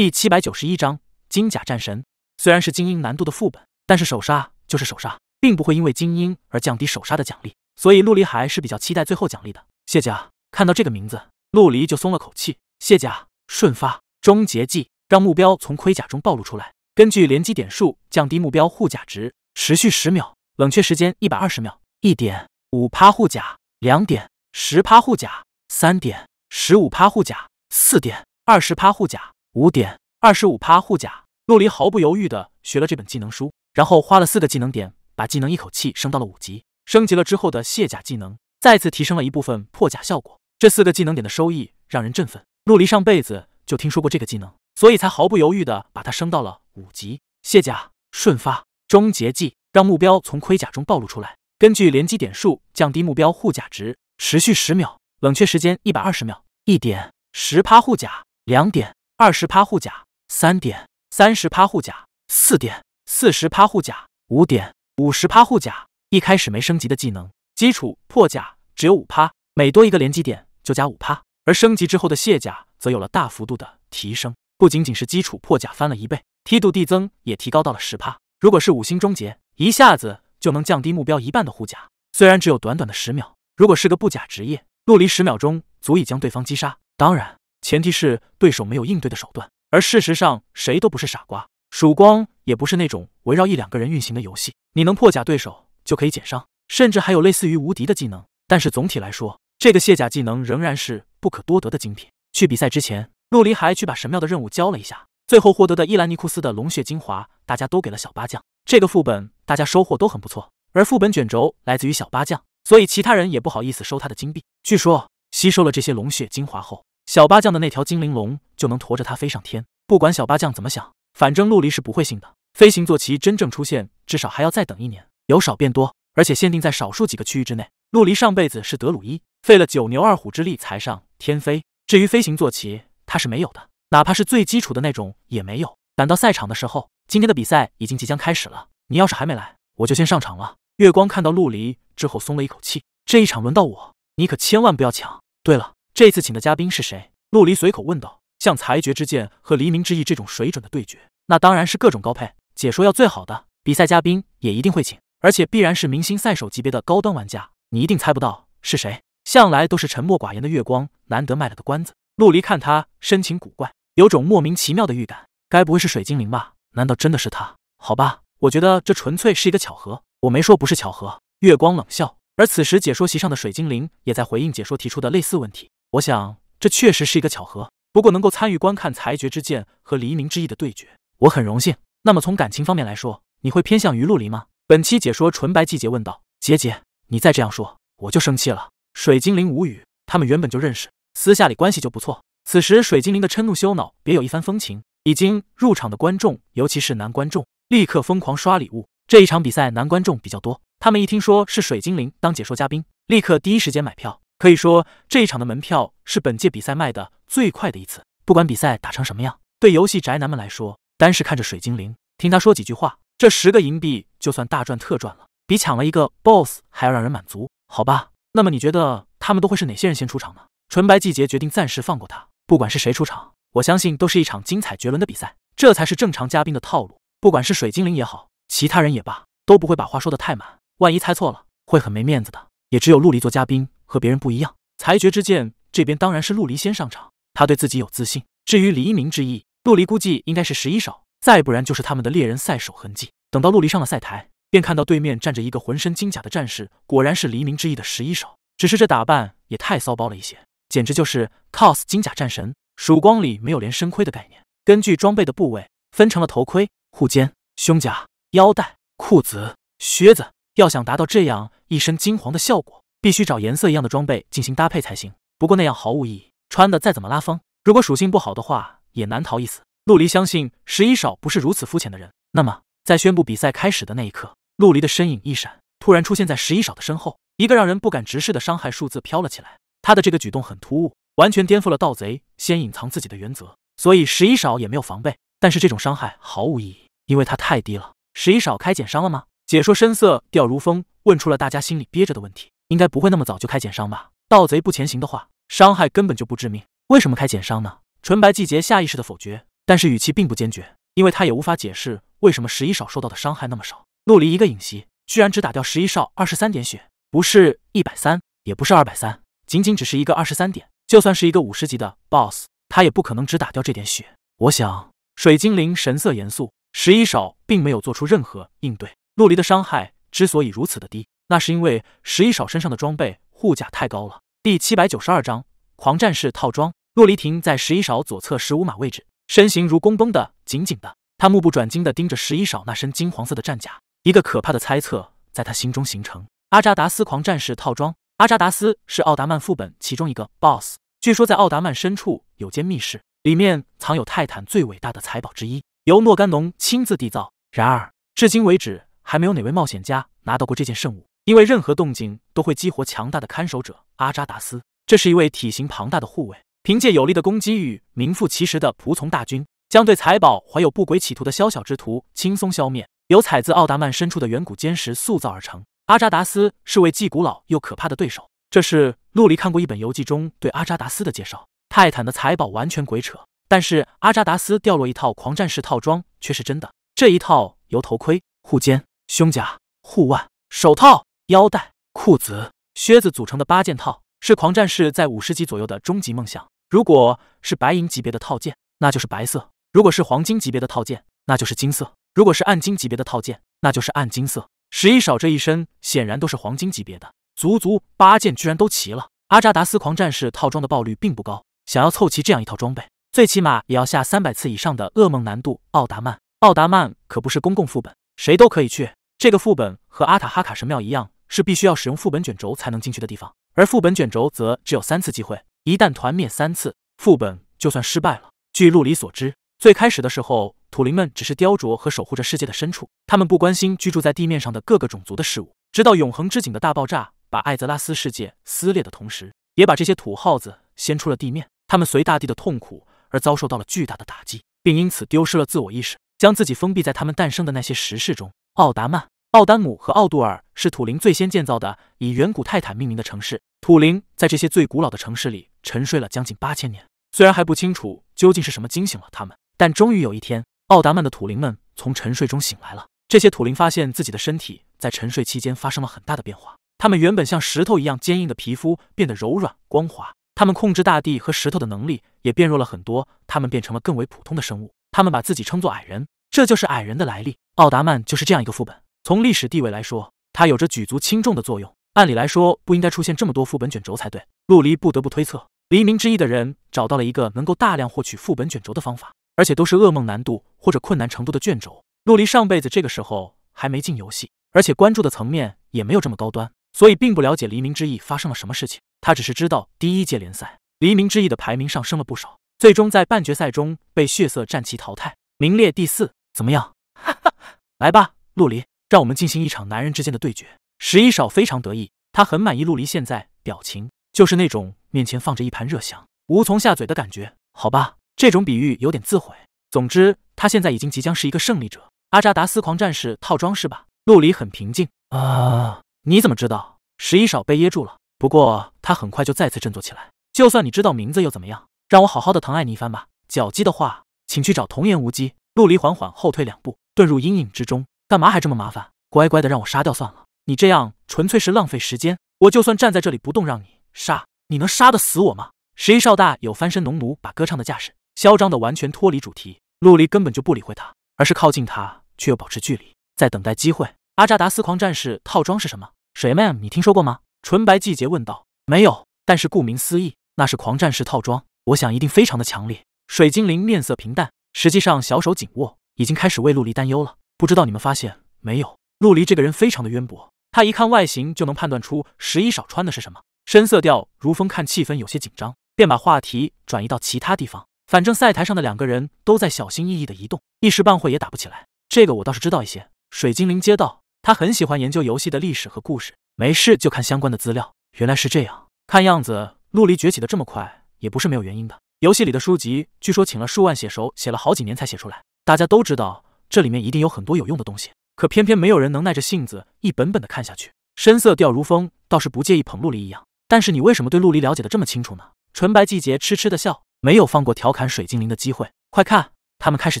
第七百九十一章金甲战神，虽然是精英难度的副本，但是首杀就是首杀，并不会因为精英而降低首杀的奖励，所以陆离还是比较期待最后奖励的。谢甲，看到这个名字，陆离就松了口气。谢甲，瞬发终结技，让目标从盔甲中暴露出来，根据连击点数降低目标护甲值，持续十秒，冷却时间一百二十秒。一点五趴护甲，两点十趴护甲，三点十五趴护甲，四点二十趴护甲。五点二十五趴护甲，陆离毫不犹豫地学了这本技能书，然后花了四个技能点把技能一口气升到了五级。升级了之后的卸甲技能再次提升了一部分破甲效果。这四个技能点的收益让人振奋。陆离上辈子就听说过这个技能，所以才毫不犹豫地把它升到了五级。卸甲瞬发终结技，让目标从盔甲中暴露出来，根据连击点数降低目标护甲值，持续十秒，冷却时间一百二十秒。一点十趴护甲，两点。二十趴护甲三点，三十趴护甲四点，四十趴护甲五点，五十趴护甲。一开始没升级的技能，基础破甲只有五趴，每多一个连击点就加五趴。而升级之后的卸甲则有了大幅度的提升，不仅仅是基础破甲翻了一倍，梯度递增也提高到了十趴。如果是五星终结，一下子就能降低目标一半的护甲。虽然只有短短的十秒，如果是个不假职业，陆离十秒钟足以将对方击杀。当然。前提是对手没有应对的手段，而事实上谁都不是傻瓜，曙光也不是那种围绕一两个人运行的游戏。你能破甲对手就可以减伤，甚至还有类似于无敌的技能。但是总体来说，这个卸甲技能仍然是不可多得的精品。去比赛之前，陆离还去把神庙的任务交了一下，最后获得的伊兰尼库斯的龙血精华，大家都给了小八将。这个副本大家收获都很不错，而副本卷轴来自于小八将，所以其他人也不好意思收他的金币。据说吸收了这些龙血精华后。小八将的那条精灵龙就能驮着它飞上天。不管小八将怎么想，反正陆离是不会信的。飞行坐骑真正出现，至少还要再等一年。由少变多，而且限定在少数几个区域之内。陆离上辈子是德鲁伊，费了九牛二虎之力才上天飞。至于飞行坐骑，他是没有的，哪怕是最基础的那种也没有。赶到赛场的时候，今天的比赛已经即将开始了。你要是还没来，我就先上场了。月光看到陆离之后松了一口气。这一场轮到我，你可千万不要抢。对了。这次请的嘉宾是谁？陆离随口问道。像裁决之剑和黎明之翼这种水准的对决，那当然是各种高配解说要最好的，比赛嘉宾也一定会请，而且必然是明星赛手级别的高端玩家。你一定猜不到是谁，向来都是沉默寡言的月光，难得卖了个关子。陆离看他神情古怪，有种莫名其妙的预感，该不会是水精灵吧？难道真的是他？好吧，我觉得这纯粹是一个巧合，我没说不是巧合。月光冷笑，而此时解说席上的水精灵也在回应解说提出的类似问题。我想，这确实是一个巧合。不过，能够参与观看《裁决之剑》和《黎明之翼》的对决，我很荣幸。那么，从感情方面来说，你会偏向于陆离吗？本期解说纯白季节问道：“姐姐，你再这样说，我就生气了。”水精灵无语。他们原本就认识，私下里关系就不错。此时，水精灵的嗔怒羞恼别有一番风情。已经入场的观众，尤其是男观众，立刻疯狂刷礼物。这一场比赛男观众比较多，他们一听说是水精灵当解说嘉宾，立刻第一时间买票。可以说这一场的门票是本届比赛卖的最快的一次。不管比赛打成什么样，对游戏宅男们来说，单是看着水精灵，听他说几句话，这十个银币就算大赚特赚了，比抢了一个 BOSS 还要让人满足。好吧，那么你觉得他们都会是哪些人先出场呢？纯白季节决定暂时放过他，不管是谁出场，我相信都是一场精彩绝伦的比赛。这才是正常嘉宾的套路，不管是水精灵也好，其他人也罢，都不会把话说得太满，万一猜错了，会很没面子的。也只有陆离做嘉宾。和别人不一样，裁决之剑这边当然是陆离先上场，他对自己有自信。至于黎明之翼，陆离估计应该是十一少，再不然就是他们的猎人赛手痕迹。等到陆离上了赛台，便看到对面站着一个浑身金甲的战士，果然是黎明之翼的十一少。只是这打扮也太骚包了一些，简直就是 cos 金甲战神。曙光里没有连身盔的概念，根据装备的部位分成了头盔、护肩、胸甲、腰带、裤子、靴子。要想达到这样一身金黄的效果。必须找颜色一样的装备进行搭配才行。不过那样毫无意义，穿的再怎么拉风，如果属性不好的话，也难逃一死。陆离相信十一少不是如此肤浅的人。那么，在宣布比赛开始的那一刻，陆离的身影一闪，突然出现在十一少的身后，一个让人不敢直视的伤害数字飘了起来。他的这个举动很突兀，完全颠覆了盗贼先隐藏自己的原则。所以十一少也没有防备。但是这种伤害毫无意义，因为他太低了。十一少开减伤了吗？解说深色调如风问出了大家心里憋着的问题。应该不会那么早就开减伤吧？盗贼不前行的话，伤害根本就不致命。为什么开减伤呢？纯白季节下意识的否决，但是语气并不坚决，因为他也无法解释为什么十一少受到的伤害那么少。陆离一个影袭，居然只打掉十一少二十三点血，不是一百三，也不是二百三，仅仅只是一个二十三点。就算是一个五十级的 BOSS，他也不可能只打掉这点血。我想，水精灵神色严肃，十一少并没有做出任何应对。陆离的伤害之所以如此的低。那是因为十一少身上的装备护甲太高了。第七百九十二章狂战士套装。洛离亭在十一少左侧十五码位置，身形如弓绷的紧紧的。他目不转睛的盯着十一少那身金黄色的战甲，一个可怕的猜测在他心中形成：阿扎达斯狂战士套装。阿扎达斯是奥达曼副本其中一个 BOSS，据说在奥达曼深处有间密室，里面藏有泰坦最伟大的财宝之一，由诺甘农亲自缔造。然而，至今为止还没有哪位冒险家拿到过这件圣物。因为任何动静都会激活强大的看守者阿扎达斯，这是一位体型庞大的护卫，凭借有力的攻击与名副其实的仆从大军，将对财宝怀有不轨企图的宵小之徒轻松消灭。由采自奥达曼深处的远古坚石塑造而成，阿扎达斯是位既古老又可怕的对手。这是陆离看过一本游记中对阿扎达斯的介绍。泰坦的财宝完全鬼扯，但是阿扎达斯掉落一套狂战士套装却是真的。这一套由头盔、护肩、胸甲、护腕、手套。腰带、裤子、靴子组成的八件套是狂战士在五十级左右的终极梦想。如果是白银级别的套件，那就是白色；如果是黄金级别的套件，那就是金色；如果是暗金级别的套件，那就是暗金色。十一少这一身显然都是黄金级别的，足足八件居然都齐了。阿扎达斯狂战士套装的爆率并不高，想要凑齐这样一套装备，最起码也要下三百次以上的噩梦难度奥达曼。奥达曼可不是公共副本，谁都可以去。这个副本和阿塔哈卡神庙一样。是必须要使用副本卷轴才能进去的地方，而副本卷轴则只有三次机会，一旦团灭三次，副本就算失败了。据陆离所知，最开始的时候，土灵们只是雕琢和守护着世界的深处，他们不关心居住在地面上的各个种族的事物。直到永恒之井的大爆炸把艾泽拉斯世界撕裂的同时，也把这些土耗子掀出了地面，他们随大地的痛苦而遭受到了巨大的打击，并因此丢失了自我意识，将自己封闭在他们诞生的那些石室中。奥达曼。奥丹姆和奥杜尔是土灵最先建造的以远古泰坦命名的城市。土灵在这些最古老的城市里沉睡了将近八千年，虽然还不清楚究竟是什么惊醒了他们，但终于有一天，奥达曼的土灵们从沉睡中醒来了。这些土灵发现自己的身体在沉睡期间发生了很大的变化，他们原本像石头一样坚硬的皮肤变得柔软光滑，他们控制大地和石头的能力也变弱了很多，他们变成了更为普通的生物。他们把自己称作矮人，这就是矮人的来历。奥达曼就是这样一个副本。从历史地位来说，它有着举足轻重的作用。按理来说，不应该出现这么多副本卷轴才对。陆离不得不推测，黎明之翼的人找到了一个能够大量获取副本卷轴的方法，而且都是噩梦难度或者困难程度的卷轴。陆离上辈子这个时候还没进游戏，而且关注的层面也没有这么高端，所以并不了解黎明之翼发生了什么事情。他只是知道第一届联赛，黎明之翼的排名上升了不少，最终在半决赛中被血色战旗淘汰，名列第四。怎么样？哈哈，来吧，陆离。让我们进行一场男人之间的对决。十一少非常得意，他很满意陆离现在表情，就是那种面前放着一盘热翔，无从下嘴的感觉。好吧，这种比喻有点自毁。总之，他现在已经即将是一个胜利者。阿扎达斯狂战士套装是吧？陆离很平静。啊，你怎么知道？十一少被噎住了，不过他很快就再次振作起来。就算你知道名字又怎么样？让我好好的疼爱你一番吧。脚鸡的话，请去找童言无忌。陆离缓缓后退两步，遁入阴影之中。干嘛还这么麻烦？乖乖的让我杀掉算了。你这样纯粹是浪费时间。我就算站在这里不动，让你杀，你能杀得死我吗？十一少大有翻身农奴把歌唱的架势，嚣张的完全脱离主题。陆离根本就不理会他，而是靠近他，却又保持距离，在等待机会。阿扎达斯狂战士套装是什么？水妹，你听说过吗？纯白季节问道。没有，但是顾名思义，那是狂战士套装，我想一定非常的强烈。水精灵面色平淡，实际上小手紧握，已经开始为陆离担忧了。不知道你们发现没有，陆离这个人非常的渊博，他一看外形就能判断出十一少穿的是什么。深色调。如风看气氛有些紧张，便把话题转移到其他地方。反正赛台上的两个人都在小心翼翼的移动，一时半会也打不起来。这个我倒是知道一些。水精灵接道，他很喜欢研究游戏的历史和故事，没事就看相关的资料。原来是这样，看样子陆离崛起的这么快也不是没有原因的。游戏里的书籍据说请了数万写手写了好几年才写出来，大家都知道。这里面一定有很多有用的东西，可偏偏没有人能耐着性子一本本的看下去。深色调如风倒是不介意捧陆离一样，但是你为什么对陆离了解的这么清楚呢？纯白季节痴痴的笑，没有放过调侃水精灵的机会。快看，他们开始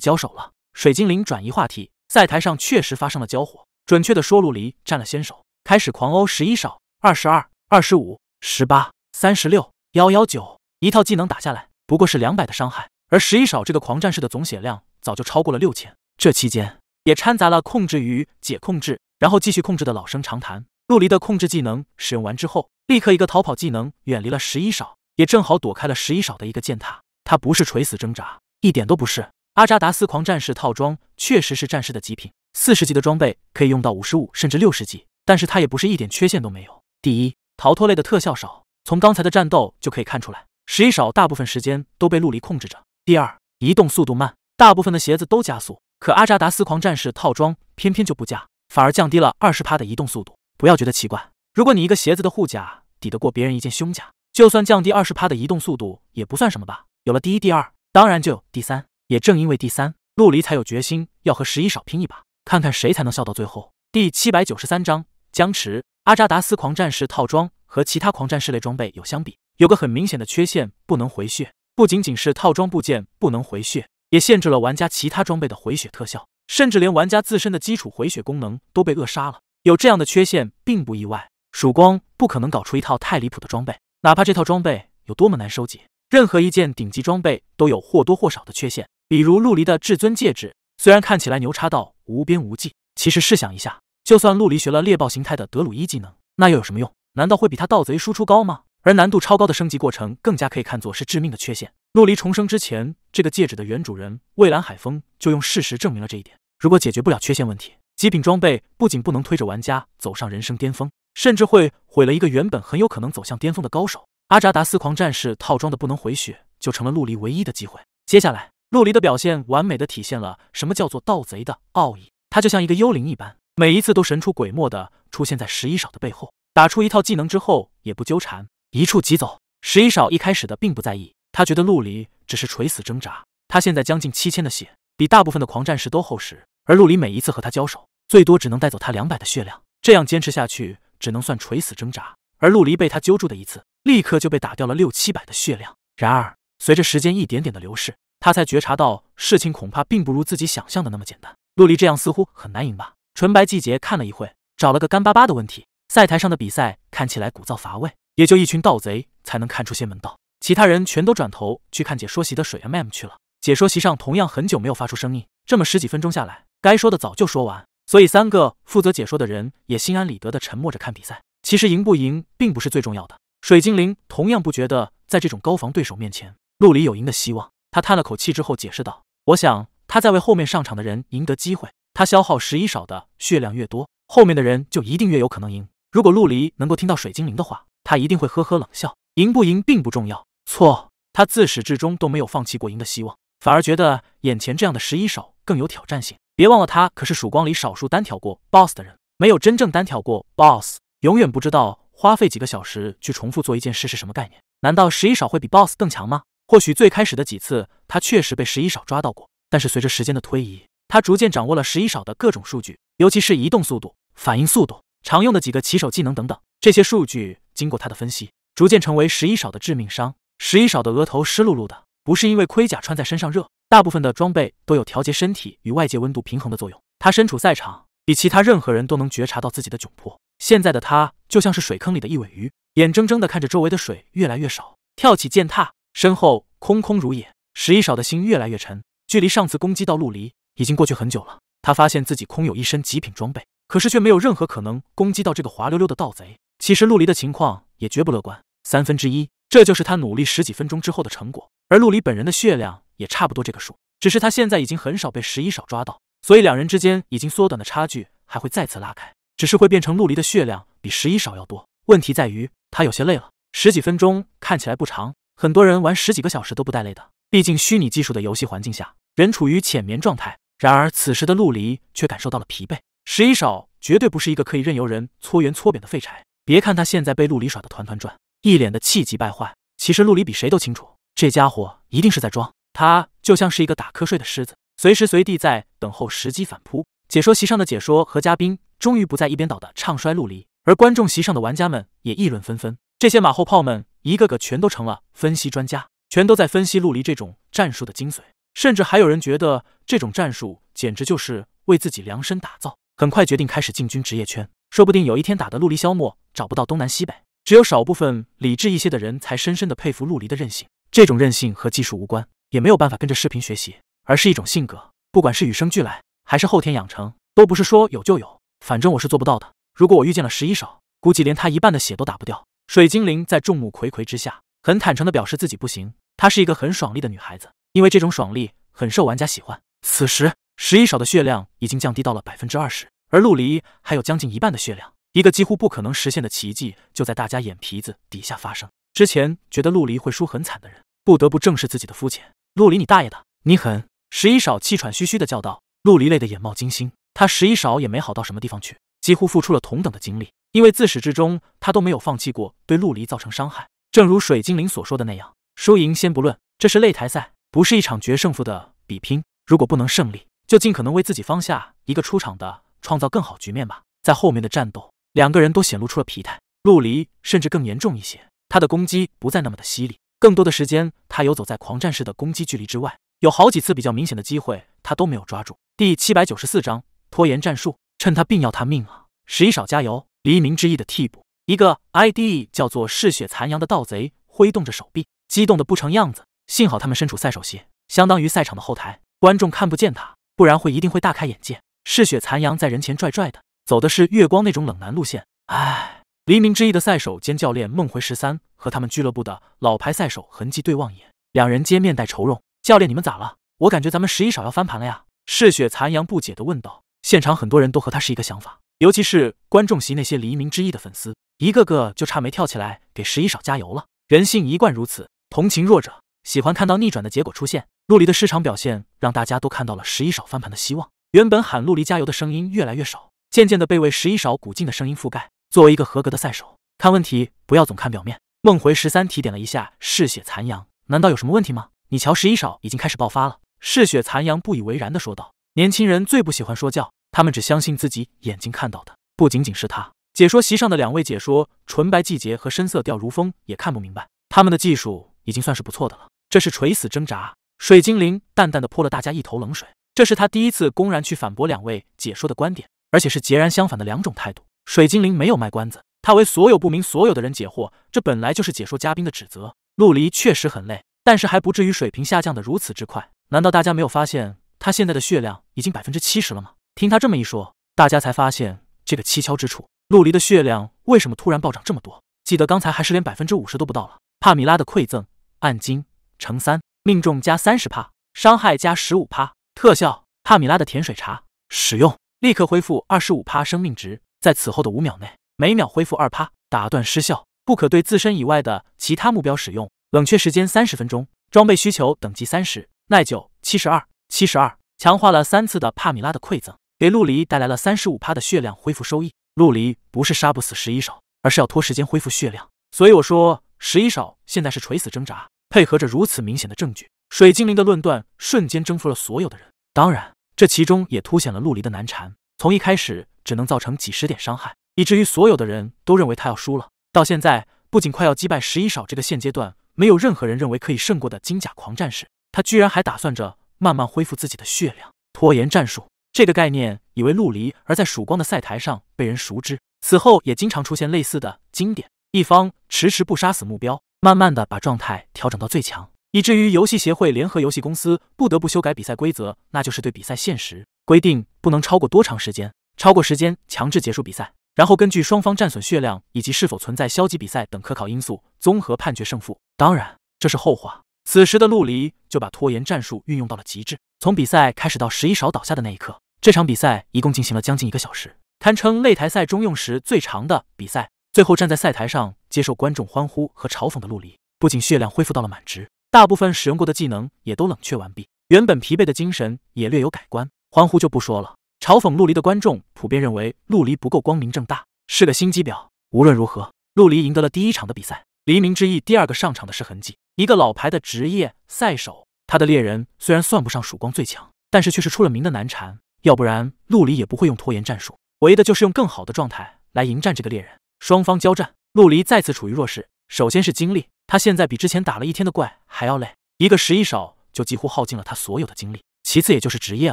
交手了。水精灵转移话题，赛台上确实发生了交火。准确的说，陆离占了先手，开始狂殴。十一少，二十二，二十五，十八，三十六，幺幺九，一套技能打下来，不过是两百的伤害。而十一少这个狂战士的总血量早就超过了六千。这期间也掺杂了控制与解控制，然后继续控制的老生常谈。陆离的控制技能使用完之后，立刻一个逃跑技能远离了十一少，也正好躲开了十一少的一个践踏。他不是垂死挣扎，一点都不是。阿扎达斯狂战士套装确实是战士的极品，四十级的装备可以用到五十五甚至六十级，但是它也不是一点缺陷都没有。第一，逃脱类的特效少，从刚才的战斗就可以看出来，十一少大部分时间都被陆离控制着。第二，移动速度慢，大部分的鞋子都加速。可阿扎达斯狂战士套装偏偏就不加，反而降低了二十趴的移动速度。不要觉得奇怪，如果你一个鞋子的护甲抵得过别人一件胸甲，就算降低二十趴的移动速度也不算什么吧？有了第一、第二，当然就有第三。也正因为第三，陆离才有决心要和十一少拼一把，看看谁才能笑到最后。第七百九十三章：僵持。阿扎达斯狂战士套装和其他狂战士类装备有相比，有个很明显的缺陷，不能回血。不仅仅是套装部件不能回血。也限制了玩家其他装备的回血特效，甚至连玩家自身的基础回血功能都被扼杀了。有这样的缺陷并不意外，曙光不可能搞出一套太离谱的装备，哪怕这套装备有多么难收集。任何一件顶级装备都有或多或少的缺陷，比如陆离的至尊戒指，虽然看起来牛叉到无边无际，其实试想一下，就算陆离学了猎豹形态的德鲁伊技能，那又有什么用？难道会比他盗贼输出高吗？而难度超高的升级过程，更加可以看作是致命的缺陷。陆离重生之前，这个戒指的原主人蔚蓝海风就用事实证明了这一点。如果解决不了缺陷问题，极品装备不仅不能推着玩家走上人生巅峰，甚至会毁了一个原本很有可能走向巅峰的高手。阿扎达斯狂战士套装的不能回血，就成了陆离唯一的机会。接下来，陆离的表现完美的体现了什么叫做盗贼的奥义。他就像一个幽灵一般，每一次都神出鬼没的出现在十一少的背后，打出一套技能之后也不纠缠，一触即走。十一少一开始的并不在意。他觉得陆离只是垂死挣扎，他现在将近七千的血，比大部分的狂战士都厚实。而陆离每一次和他交手，最多只能带走他两百的血量，这样坚持下去，只能算垂死挣扎。而陆离被他揪住的一次，立刻就被打掉了六七百的血量。然而，随着时间一点点的流逝，他才觉察到事情恐怕并不如自己想象的那么简单。陆离这样似乎很难赢吧？纯白季节看了一会，找了个干巴巴的问题：赛台上的比赛看起来鼓噪乏味，也就一群盗贼才能看出些门道。其他人全都转头去看解说席的水 M M 去了，解说席上同样很久没有发出声音。这么十几分钟下来，该说的早就说完，所以三个负责解说的人也心安理得的沉默着看比赛。其实赢不赢并不是最重要的。水精灵同样不觉得，在这种高防对手面前，陆离有赢的希望。他叹了口气之后解释道：“我想他在为后面上场的人赢得机会。他消耗十一少的血量越多，后面的人就一定越有可能赢。如果陆离能够听到水精灵的话，他一定会呵呵冷笑。赢不赢并不重要。”错，他自始至终都没有放弃过赢的希望，反而觉得眼前这样的十一少更有挑战性。别忘了，他可是曙光里少数单挑过 BOSS 的人。没有真正单挑过 BOSS，永远不知道花费几个小时去重复做一件事是什么概念。难道十一少会比 BOSS 更强吗？或许最开始的几次，他确实被十一少抓到过，但是随着时间的推移，他逐渐掌握了十一少的各种数据，尤其是移动速度、反应速度、常用的几个起手技能等等。这些数据经过他的分析，逐渐成为十一少的致命伤。十一少的额头湿漉漉的，不是因为盔甲穿在身上热，大部分的装备都有调节身体与外界温度平衡的作用。他身处赛场，比其他任何人都能觉察到自己的窘迫。现在的他就像是水坑里的一尾鱼，眼睁睁的看着周围的水越来越少，跳起践踏，身后空空如也。十一少的心越来越沉。距离上次攻击到陆离已经过去很久了，他发现自己空有一身极品装备，可是却没有任何可能攻击到这个滑溜溜的盗贼。其实陆离的情况也绝不乐观，三分之一。这就是他努力十几分钟之后的成果，而陆离本人的血量也差不多这个数。只是他现在已经很少被十一少抓到，所以两人之间已经缩短的差距还会再次拉开，只是会变成陆离的血量比十一少要多。问题在于他有些累了，十几分钟看起来不长，很多人玩十几个小时都不带累的。毕竟虚拟技术的游戏环境下，人处于浅眠状态。然而此时的陆离却感受到了疲惫。十一少绝对不是一个可以任由人搓圆搓扁的废柴，别看他现在被陆离耍的团团转。一脸的气急败坏。其实陆离比谁都清楚，这家伙一定是在装，他就像是一个打瞌睡的狮子，随时随地在等候时机反扑。解说席上的解说和嘉宾终于不在一边倒的唱衰陆离，而观众席上的玩家们也议论纷纷。这些马后炮们一个个全都成了分析专家，全都在分析陆离这种战术的精髓，甚至还有人觉得这种战术简直就是为自己量身打造。很快决定开始进军职业圈，说不定有一天打的陆离消磨找不到东南西北。只有少部分理智一些的人才深深的佩服陆离的韧性。这种韧性和技术无关，也没有办法跟着视频学习，而是一种性格。不管是与生俱来还是后天养成，都不是说有就有。反正我是做不到的。如果我遇见了十一少，估计连他一半的血都打不掉。水精灵在众目睽睽之下，很坦诚的表示自己不行。她是一个很爽利的女孩子，因为这种爽利很受玩家喜欢。此时，十一少的血量已经降低到了百分之二十，而陆离还有将近一半的血量。一个几乎不可能实现的奇迹就在大家眼皮子底下发生。之前觉得陆离会输很惨的人，不得不正视自己的肤浅。陆离，你大爷的，你狠！十一少气喘吁吁的叫道。陆离累得眼冒金星，他十一少也没好到什么地方去，几乎付出了同等的精力，因为自始至终他都没有放弃过对陆离造成伤害。正如水精灵所说的那样，输赢先不论，这是擂台赛，不是一场决胜负的比拼。如果不能胜利，就尽可能为自己方下一个出场的创造更好局面吧，在后面的战斗。两个人都显露出了疲态，陆离甚至更严重一些。他的攻击不再那么的犀利，更多的时间他游走在狂战士的攻击距离之外。有好几次比较明显的机会，他都没有抓住。第七百九十四章拖延战术，趁他病要他命啊！十一少加油！黎明之翼的替补，一个 ID 叫做“嗜血残阳”的盗贼挥动着手臂，激动的不成样子。幸好他们身处赛手席，相当于赛场的后台，观众看不见他，不然会一定会大开眼界。嗜血残阳在人前拽拽的。走的是月光那种冷男路线，唉。黎明之翼的赛手兼教练梦回十三和他们俱乐部的老牌赛手痕迹对望一眼，两人皆面带愁容。教练，你们咋了？我感觉咱们十一少要翻盘了呀！嗜血残阳不解地问道。现场很多人都和他是一个想法，尤其是观众席那些黎明之翼的粉丝，一个个就差没跳起来给十一少加油了。人性一贯如此，同情弱者，喜欢看到逆转的结果出现。陆离的失常表现让大家都看到了十一少翻盘的希望，原本喊陆离加油的声音越来越少。渐渐的被为十一少鼓劲的声音覆盖。作为一个合格的赛手，看问题不要总看表面。梦回十三提点了一下嗜血残阳：“难道有什么问题吗？你瞧，十一少已经开始爆发了。”嗜血残阳不以为然的说道：“年轻人最不喜欢说教，他们只相信自己眼睛看到的。”不仅仅是他，解说席上的两位解说纯白季节和深色调如风也看不明白。他们的技术已经算是不错的了。这是垂死挣扎。水精灵淡淡的泼了大家一头冷水。这是他第一次公然去反驳两位解说的观点。而且是截然相反的两种态度。水精灵没有卖关子，他为所有不明所有的人解惑。这本来就是解说嘉宾的指责。陆离确实很累，但是还不至于水平下降的如此之快。难道大家没有发现他现在的血量已经百分之七十了吗？听他这么一说，大家才发现这个蹊跷之处：陆离的血量为什么突然暴涨这么多？记得刚才还是连百分之五十都不到。了帕米拉的馈赠，暗金乘三，命中加三十帕，伤害加十五帕，特效帕米拉的甜水茶，使用。立刻恢复二十五趴生命值，在此后的五秒内，每秒恢复二趴。打断失效，不可对自身以外的其他目标使用。冷却时间三十分钟。装备需求等级三十，耐久七十二，七十二。强化了三次的帕米拉的馈赠，给陆离带来了三十五趴的血量恢复收益。陆离不是杀不死十一手，而是要拖时间恢复血量。所以我说，十一手现在是垂死挣扎。配合着如此明显的证据，水精灵的论断瞬间征服了所有的人。当然。这其中也凸显了陆离的难缠，从一开始只能造成几十点伤害，以至于所有的人都认为他要输了。到现在，不仅快要击败十一少这个现阶段没有任何人认为可以胜过的金甲狂战士，他居然还打算着慢慢恢复自己的血量，拖延战术。这个概念，以为陆离而在曙光的赛台上被人熟知，此后也经常出现类似的经典：一方迟迟不杀死目标，慢慢的把状态调整到最强。以至于游戏协会联合游戏公司不得不修改比赛规则，那就是对比赛限时规定不能超过多长时间，超过时间强制结束比赛，然后根据双方战损血量以及是否存在消极比赛等可考因素综合判决胜负。当然，这是后话。此时的陆离就把拖延战术运用到了极致，从比赛开始到十一少倒下的那一刻，这场比赛一共进行了将近一个小时，堪称擂台赛中用时最长的比赛。最后站在赛台上接受观众欢呼和嘲讽的陆离，不仅血量恢复到了满值。大部分使用过的技能也都冷却完毕，原本疲惫的精神也略有改观。欢呼就不说了，嘲讽陆离的观众普遍认为陆离不够光明正大，是个心机婊。无论如何，陆离赢得了第一场的比赛。黎明之翼第二个上场的是痕迹，一个老牌的职业赛手。他的猎人虽然算不上曙光最强，但是却是出了名的难缠，要不然陆离也不会用拖延战术，为的就是用更好的状态来迎战这个猎人。双方交战，陆离再次处于弱势。首先是精力。他现在比之前打了一天的怪还要累，一个十一少就几乎耗尽了他所有的精力。其次也就是职业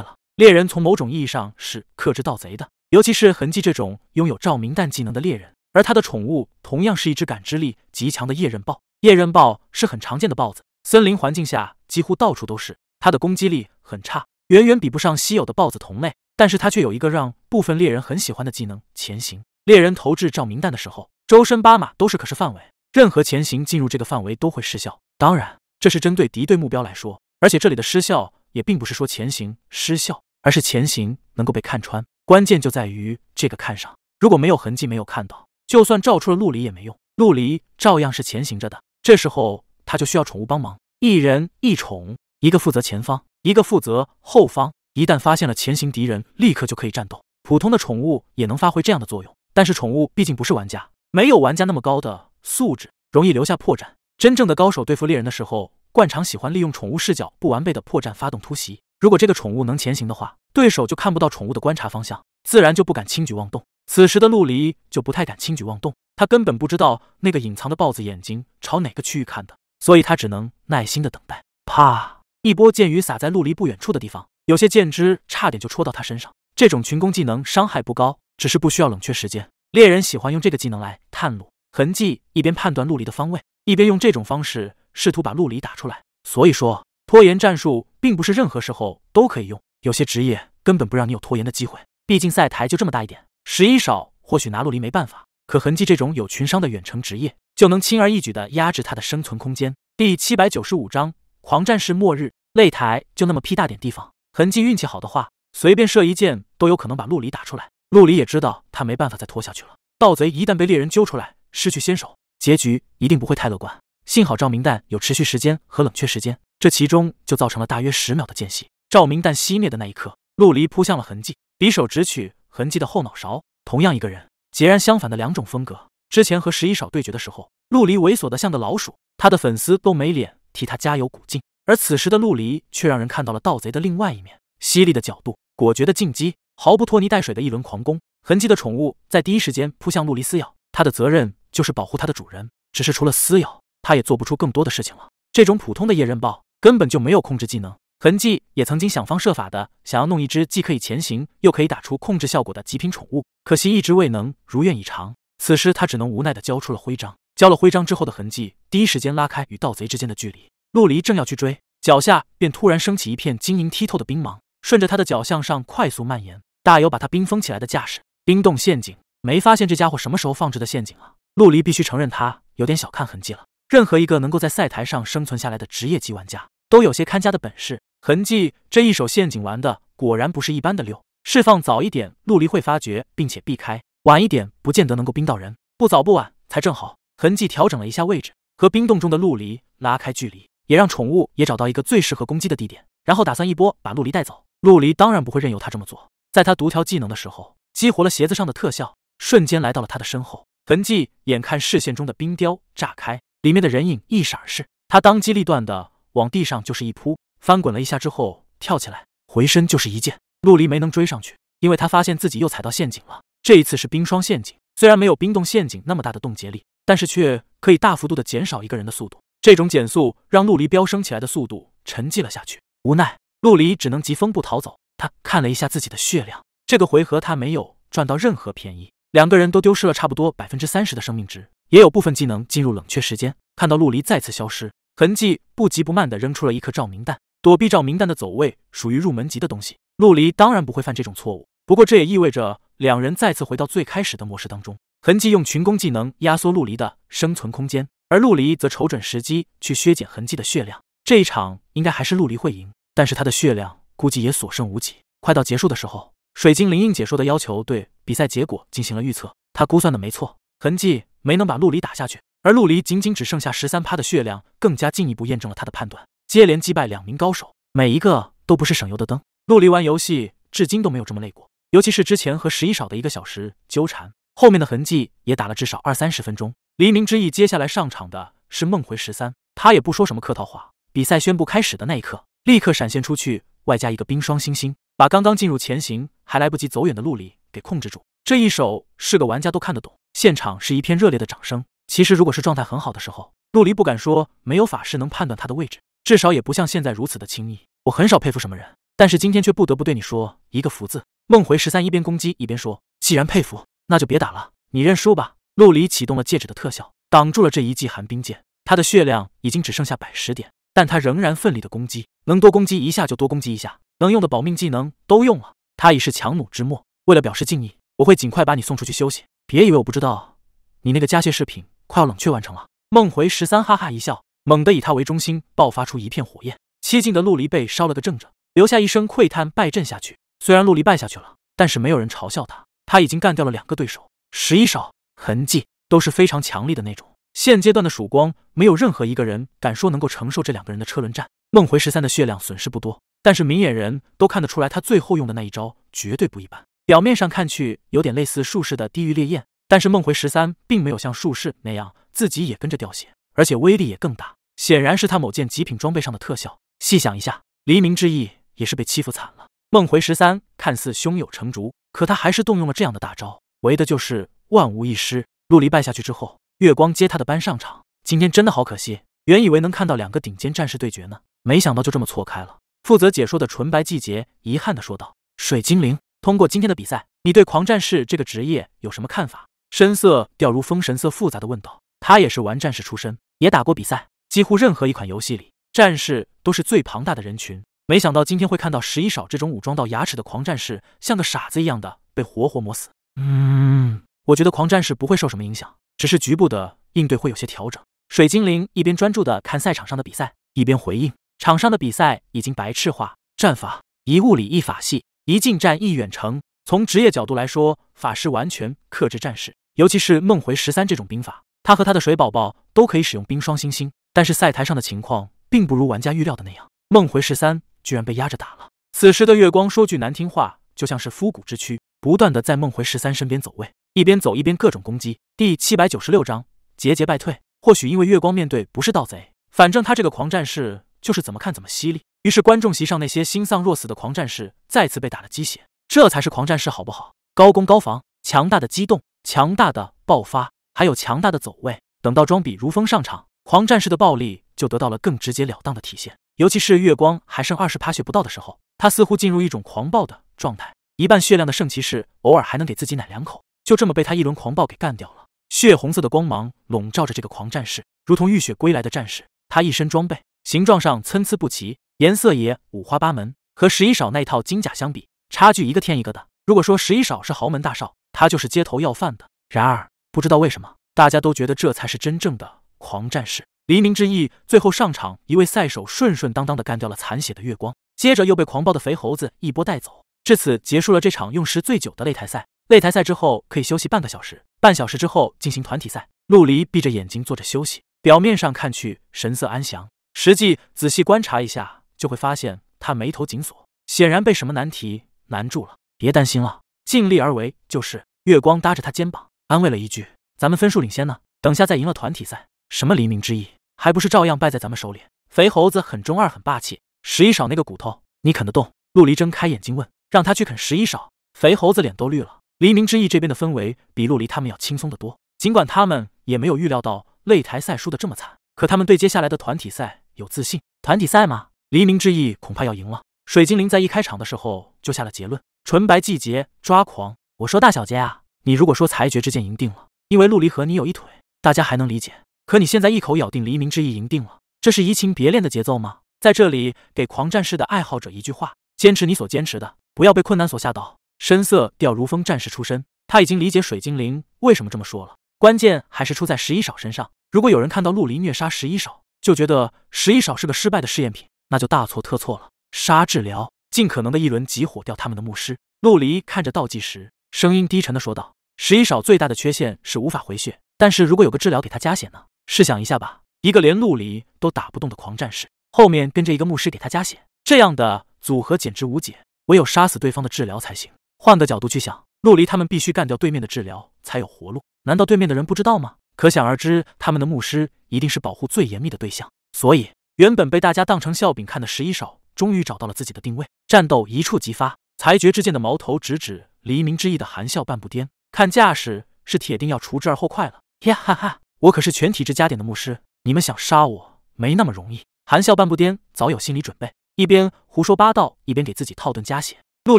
了，猎人从某种意义上是克制盗贼的，尤其是痕迹这种拥有照明弹技能的猎人，而他的宠物同样是一只感知力极强的夜刃豹。夜刃豹是很常见的豹子，森林环境下几乎到处都是。它的攻击力很差，远远比不上稀有的豹子同类，但是它却有一个让部分猎人很喜欢的技能——潜行。猎人投掷照明弹的时候，周身八马都是可视范围。任何潜行进入这个范围都会失效，当然，这是针对敌对目标来说。而且这里的失效也并不是说潜行失效，而是潜行能够被看穿。关键就在于这个看上，如果没有痕迹，没有看到，就算照出了陆离也没用。陆离照样是潜行着的。这时候他就需要宠物帮忙，一人一宠，一个负责前方，一个负责后方。一旦发现了潜行敌人，立刻就可以战斗。普通的宠物也能发挥这样的作用，但是宠物毕竟不是玩家，没有玩家那么高的。素质容易留下破绽。真正的高手对付猎人的时候，惯常喜欢利用宠物视角不完备的破绽发动突袭。如果这个宠物能前行的话，对手就看不到宠物的观察方向，自然就不敢轻举妄动。此时的陆离就不太敢轻举妄动，他根本不知道那个隐藏的豹子眼睛朝哪个区域看的，所以他只能耐心的等待。啪！一波箭雨洒在陆离不远处的地方，有些箭枝差点就戳到他身上。这种群攻技能伤害不高，只是不需要冷却时间。猎人喜欢用这个技能来探路。痕迹一边判断陆离的方位，一边用这种方式试图把陆离打出来。所以说，拖延战术并不是任何时候都可以用。有些职业根本不让你有拖延的机会，毕竟赛台就这么大一点。十一少或许拿陆离没办法，可痕迹这种有群伤的远程职业，就能轻而易举的压制他的生存空间。第七百九十五章狂战士末日擂台就那么屁大点地方，痕迹运气好的话，随便射一箭都有可能把陆离打出来。陆离也知道他没办法再拖下去了，盗贼一旦被猎人揪出来。失去先手，结局一定不会太乐观。幸好照明弹有持续时间和冷却时间，这其中就造成了大约十秒的间隙。照明弹熄灭的那一刻，陆离扑向了痕迹，匕首直取痕迹的后脑勺。同样一个人，截然相反的两种风格。之前和十一少对决的时候，陆离猥琐的像个老鼠，他的粉丝都没脸替他加油鼓劲。而此时的陆离却让人看到了盗贼的另外一面：犀利的角度，果决的进击，毫不拖泥带水的一轮狂攻。痕迹的宠物在第一时间扑向陆离撕咬，他的责任。就是保护它的主人，只是除了撕咬，它也做不出更多的事情了。这种普通的夜刃豹根本就没有控制技能。痕迹也曾经想方设法的想要弄一只既可以前行又可以打出控制效果的极品宠物，可惜一直未能如愿以偿。此时他只能无奈的交出了徽章。交了徽章之后的痕迹，第一时间拉开与盗贼之间的距离。陆离正要去追，脚下便突然升起一片晶莹剔透的冰芒，顺着他的脚向上快速蔓延，大有把他冰封起来的架势。冰冻陷阱，没发现这家伙什么时候放置的陷阱啊？陆离必须承认，他有点小看痕迹了。任何一个能够在赛台上生存下来的职业级玩家，都有些看家的本事。痕迹这一手陷阱玩的果然不是一般的溜。释放早一点，陆离会发觉并且避开；晚一点，不见得能够冰到人。不早不晚才正好。痕迹调整了一下位置，和冰冻中的陆离拉开距离，也让宠物也找到一个最适合攻击的地点，然后打算一波把陆离带走。陆离当然不会任由他这么做，在他读条技能的时候，激活了鞋子上的特效，瞬间来到了他的身后。痕迹眼看视线中的冰雕炸开，里面的人影一闪而逝。他当机立断的往地上就是一扑，翻滚了一下之后跳起来，回身就是一剑。陆离没能追上去，因为他发现自己又踩到陷阱了。这一次是冰霜陷阱，虽然没有冰冻陷阱那么大的冻结力，但是却可以大幅度的减少一个人的速度。这种减速让陆离飙升起来的速度沉寂了下去。无奈，陆离只能疾风步逃走。他看了一下自己的血量，这个回合他没有赚到任何便宜。两个人都丢失了差不多百分之三十的生命值，也有部分技能进入冷却时间。看到陆离再次消失，痕迹不急不慢地扔出了一颗照明弹，躲避照明弹的走位属于入门级的东西，陆离当然不会犯这种错误。不过这也意味着两人再次回到最开始的模式当中。痕迹用群攻技能压缩陆离的生存空间，而陆离则瞅准时机去削减痕迹的血量。这一场应该还是陆离会赢，但是他的血量估计也所剩无几。快到结束的时候，水晶灵印解说的要求对。比赛结果进行了预测，他估算的没错，痕迹没能把陆离打下去，而陆离仅仅只剩下十三趴的血量，更加进一步验证了他的判断。接连击败两名高手，每一个都不是省油的灯。陆离玩游戏至今都没有这么累过，尤其是之前和十一少的一个小时纠缠，后面的痕迹也打了至少二三十分钟。黎明之翼接下来上场的是梦回十三，他也不说什么客套话，比赛宣布开始的那一刻，立刻闪现出去，外加一个冰霜星星，把刚刚进入前行还来不及走远的陆离。给控制住，这一手是个玩家都看得懂。现场是一片热烈的掌声。其实如果是状态很好的时候，陆离不敢说没有法师能判断他的位置，至少也不像现在如此的轻易。我很少佩服什么人，但是今天却不得不对你说一个服字。梦回十三一边攻击一边说：“既然佩服，那就别打了，你认输吧。”陆离启动了戒指的特效，挡住了这一记寒冰剑。他的血量已经只剩下百十点，但他仍然奋力的攻击，能多攻击一下就多攻击一下，能用的保命技能都用了，他已是强弩之末。为了表示敬意，我会尽快把你送出去休息。别以为我不知道，你那个加血饰品快要冷却完成了。梦回十三哈哈一笑，猛地以他为中心爆发出一片火焰，七境的陆离被烧了个正着，留下一声喟叹败阵下去。虽然陆离败下去了，但是没有人嘲笑他，他已经干掉了两个对手，十一少、痕迹都是非常强力的那种。现阶段的曙光，没有任何一个人敢说能够承受这两个人的车轮战。梦回十三的血量损失不多，但是明眼人都看得出来，他最后用的那一招绝对不一般。表面上看去有点类似术士的地狱烈焰，但是梦回十三并没有像术士那样自己也跟着掉血，而且威力也更大，显然是他某件极品装备上的特效。细想一下，黎明之翼也是被欺负惨了。梦回十三看似胸有成竹，可他还是动用了这样的大招，为的就是万无一失。陆离败下去之后，月光接他的班上场。今天真的好可惜，原以为能看到两个顶尖战士对决呢，没想到就这么错开了。负责解说的纯白季节遗憾的说道：“水精灵。”通过今天的比赛，你对狂战士这个职业有什么看法？深色调如风神色复杂的问道。他也是玩战士出身，也打过比赛。几乎任何一款游戏里，战士都是最庞大的人群。没想到今天会看到十一少这种武装到牙齿的狂战士，像个傻子一样的被活活磨死。嗯，我觉得狂战士不会受什么影响，只是局部的应对会有些调整。水精灵一边专注的看赛场上的比赛，一边回应。场上的比赛已经白炽化，战法一物理一法系。一近战一远程，从职业角度来说，法师完全克制战士，尤其是梦回十三这种兵法，他和他的水宝宝都可以使用冰霜星星。但是赛台上的情况并不如玩家预料的那样，梦回十三居然被压着打了。此时的月光说句难听话，就像是夫骨之躯，不断的在梦回十三身边走位，一边走一边各种攻击。第七百九十六章节节败退，或许因为月光面对不是盗贼，反正他这个狂战士就是怎么看怎么犀利。于是，观众席上那些心丧若死的狂战士再次被打了鸡血，这才是狂战士好不好？高攻高防，强大的机动，强大的爆发，还有强大的走位。等到装比如风上场，狂战士的暴力就得到了更直截了当的体现。尤其是月光还剩二十趴血不到的时候，他似乎进入一种狂暴的状态，一半血量的圣骑士偶尔还能给自己奶两口，就这么被他一轮狂暴给干掉了。血红色的光芒笼罩着这个狂战士，如同浴血归来的战士，他一身装备。形状上参差不齐，颜色也五花八门。和十一少那套金甲相比，差距一个天一个的。如果说十一少是豪门大少，他就是街头要饭的。然而不知道为什么，大家都觉得这才是真正的狂战士黎明之翼。最后上场一位赛手顺顺当当的干掉了残血的月光，接着又被狂暴的肥猴子一波带走。至此结束了这场用时最久的擂台赛。擂台赛之后可以休息半个小时，半小时之后进行团体赛。陆离闭着眼睛坐着休息，表面上看去神色安详。实际仔细观察一下，就会发现他眉头紧锁，显然被什么难题难住了。别担心了，尽力而为就是。月光搭着他肩膀，安慰了一句：“咱们分数领先呢，等下再赢了团体赛，什么黎明之翼，还不是照样败在咱们手里？”肥猴子很中二，很霸气。十一少那个骨头，你啃得动？陆离睁开眼睛问：“让他去啃十一少？”肥猴子脸都绿了。黎明之翼这边的氛围比陆离他们要轻松得多，尽管他们也没有预料到擂台赛输得这么惨，可他们对接下来的团体赛。有自信，团体赛吗？黎明之翼恐怕要赢了。水精灵在一开场的时候就下了结论：纯白季节抓狂。我说大小姐啊，你如果说裁决之剑赢定了，因为陆离和你有一腿，大家还能理解。可你现在一口咬定黎明之翼赢定了，这是移情别恋的节奏吗？在这里给狂战士的爱好者一句话：坚持你所坚持的，不要被困难所吓倒。深色调如风战士出身，他已经理解水精灵为什么这么说了。关键还是出在十一少身上。如果有人看到陆离虐杀十一少，就觉得十一少是个失败的试验品，那就大错特错了。杀治疗，尽可能的一轮集火掉他们的牧师。陆离看着倒计时，声音低沉的说道：“十一少最大的缺陷是无法回血，但是如果有个治疗给他加血呢？试想一下吧，一个连陆离都打不动的狂战士，后面跟着一个牧师给他加血，这样的组合简直无解，唯有杀死对方的治疗才行。换个角度去想，陆离他们必须干掉对面的治疗才有活路，难道对面的人不知道吗？”可想而知，他们的牧师一定是保护最严密的对象，所以原本被大家当成笑柄看的十一少，终于找到了自己的定位。战斗一触即发，裁决之剑的矛头直指黎明之翼的含笑半步癫，看架势是铁定要除之而后快了。呀哈哈，我可是全体之加点的牧师，你们想杀我没那么容易。含笑半步癫早有心理准备，一边胡说八道，一边给自己套盾加血。陆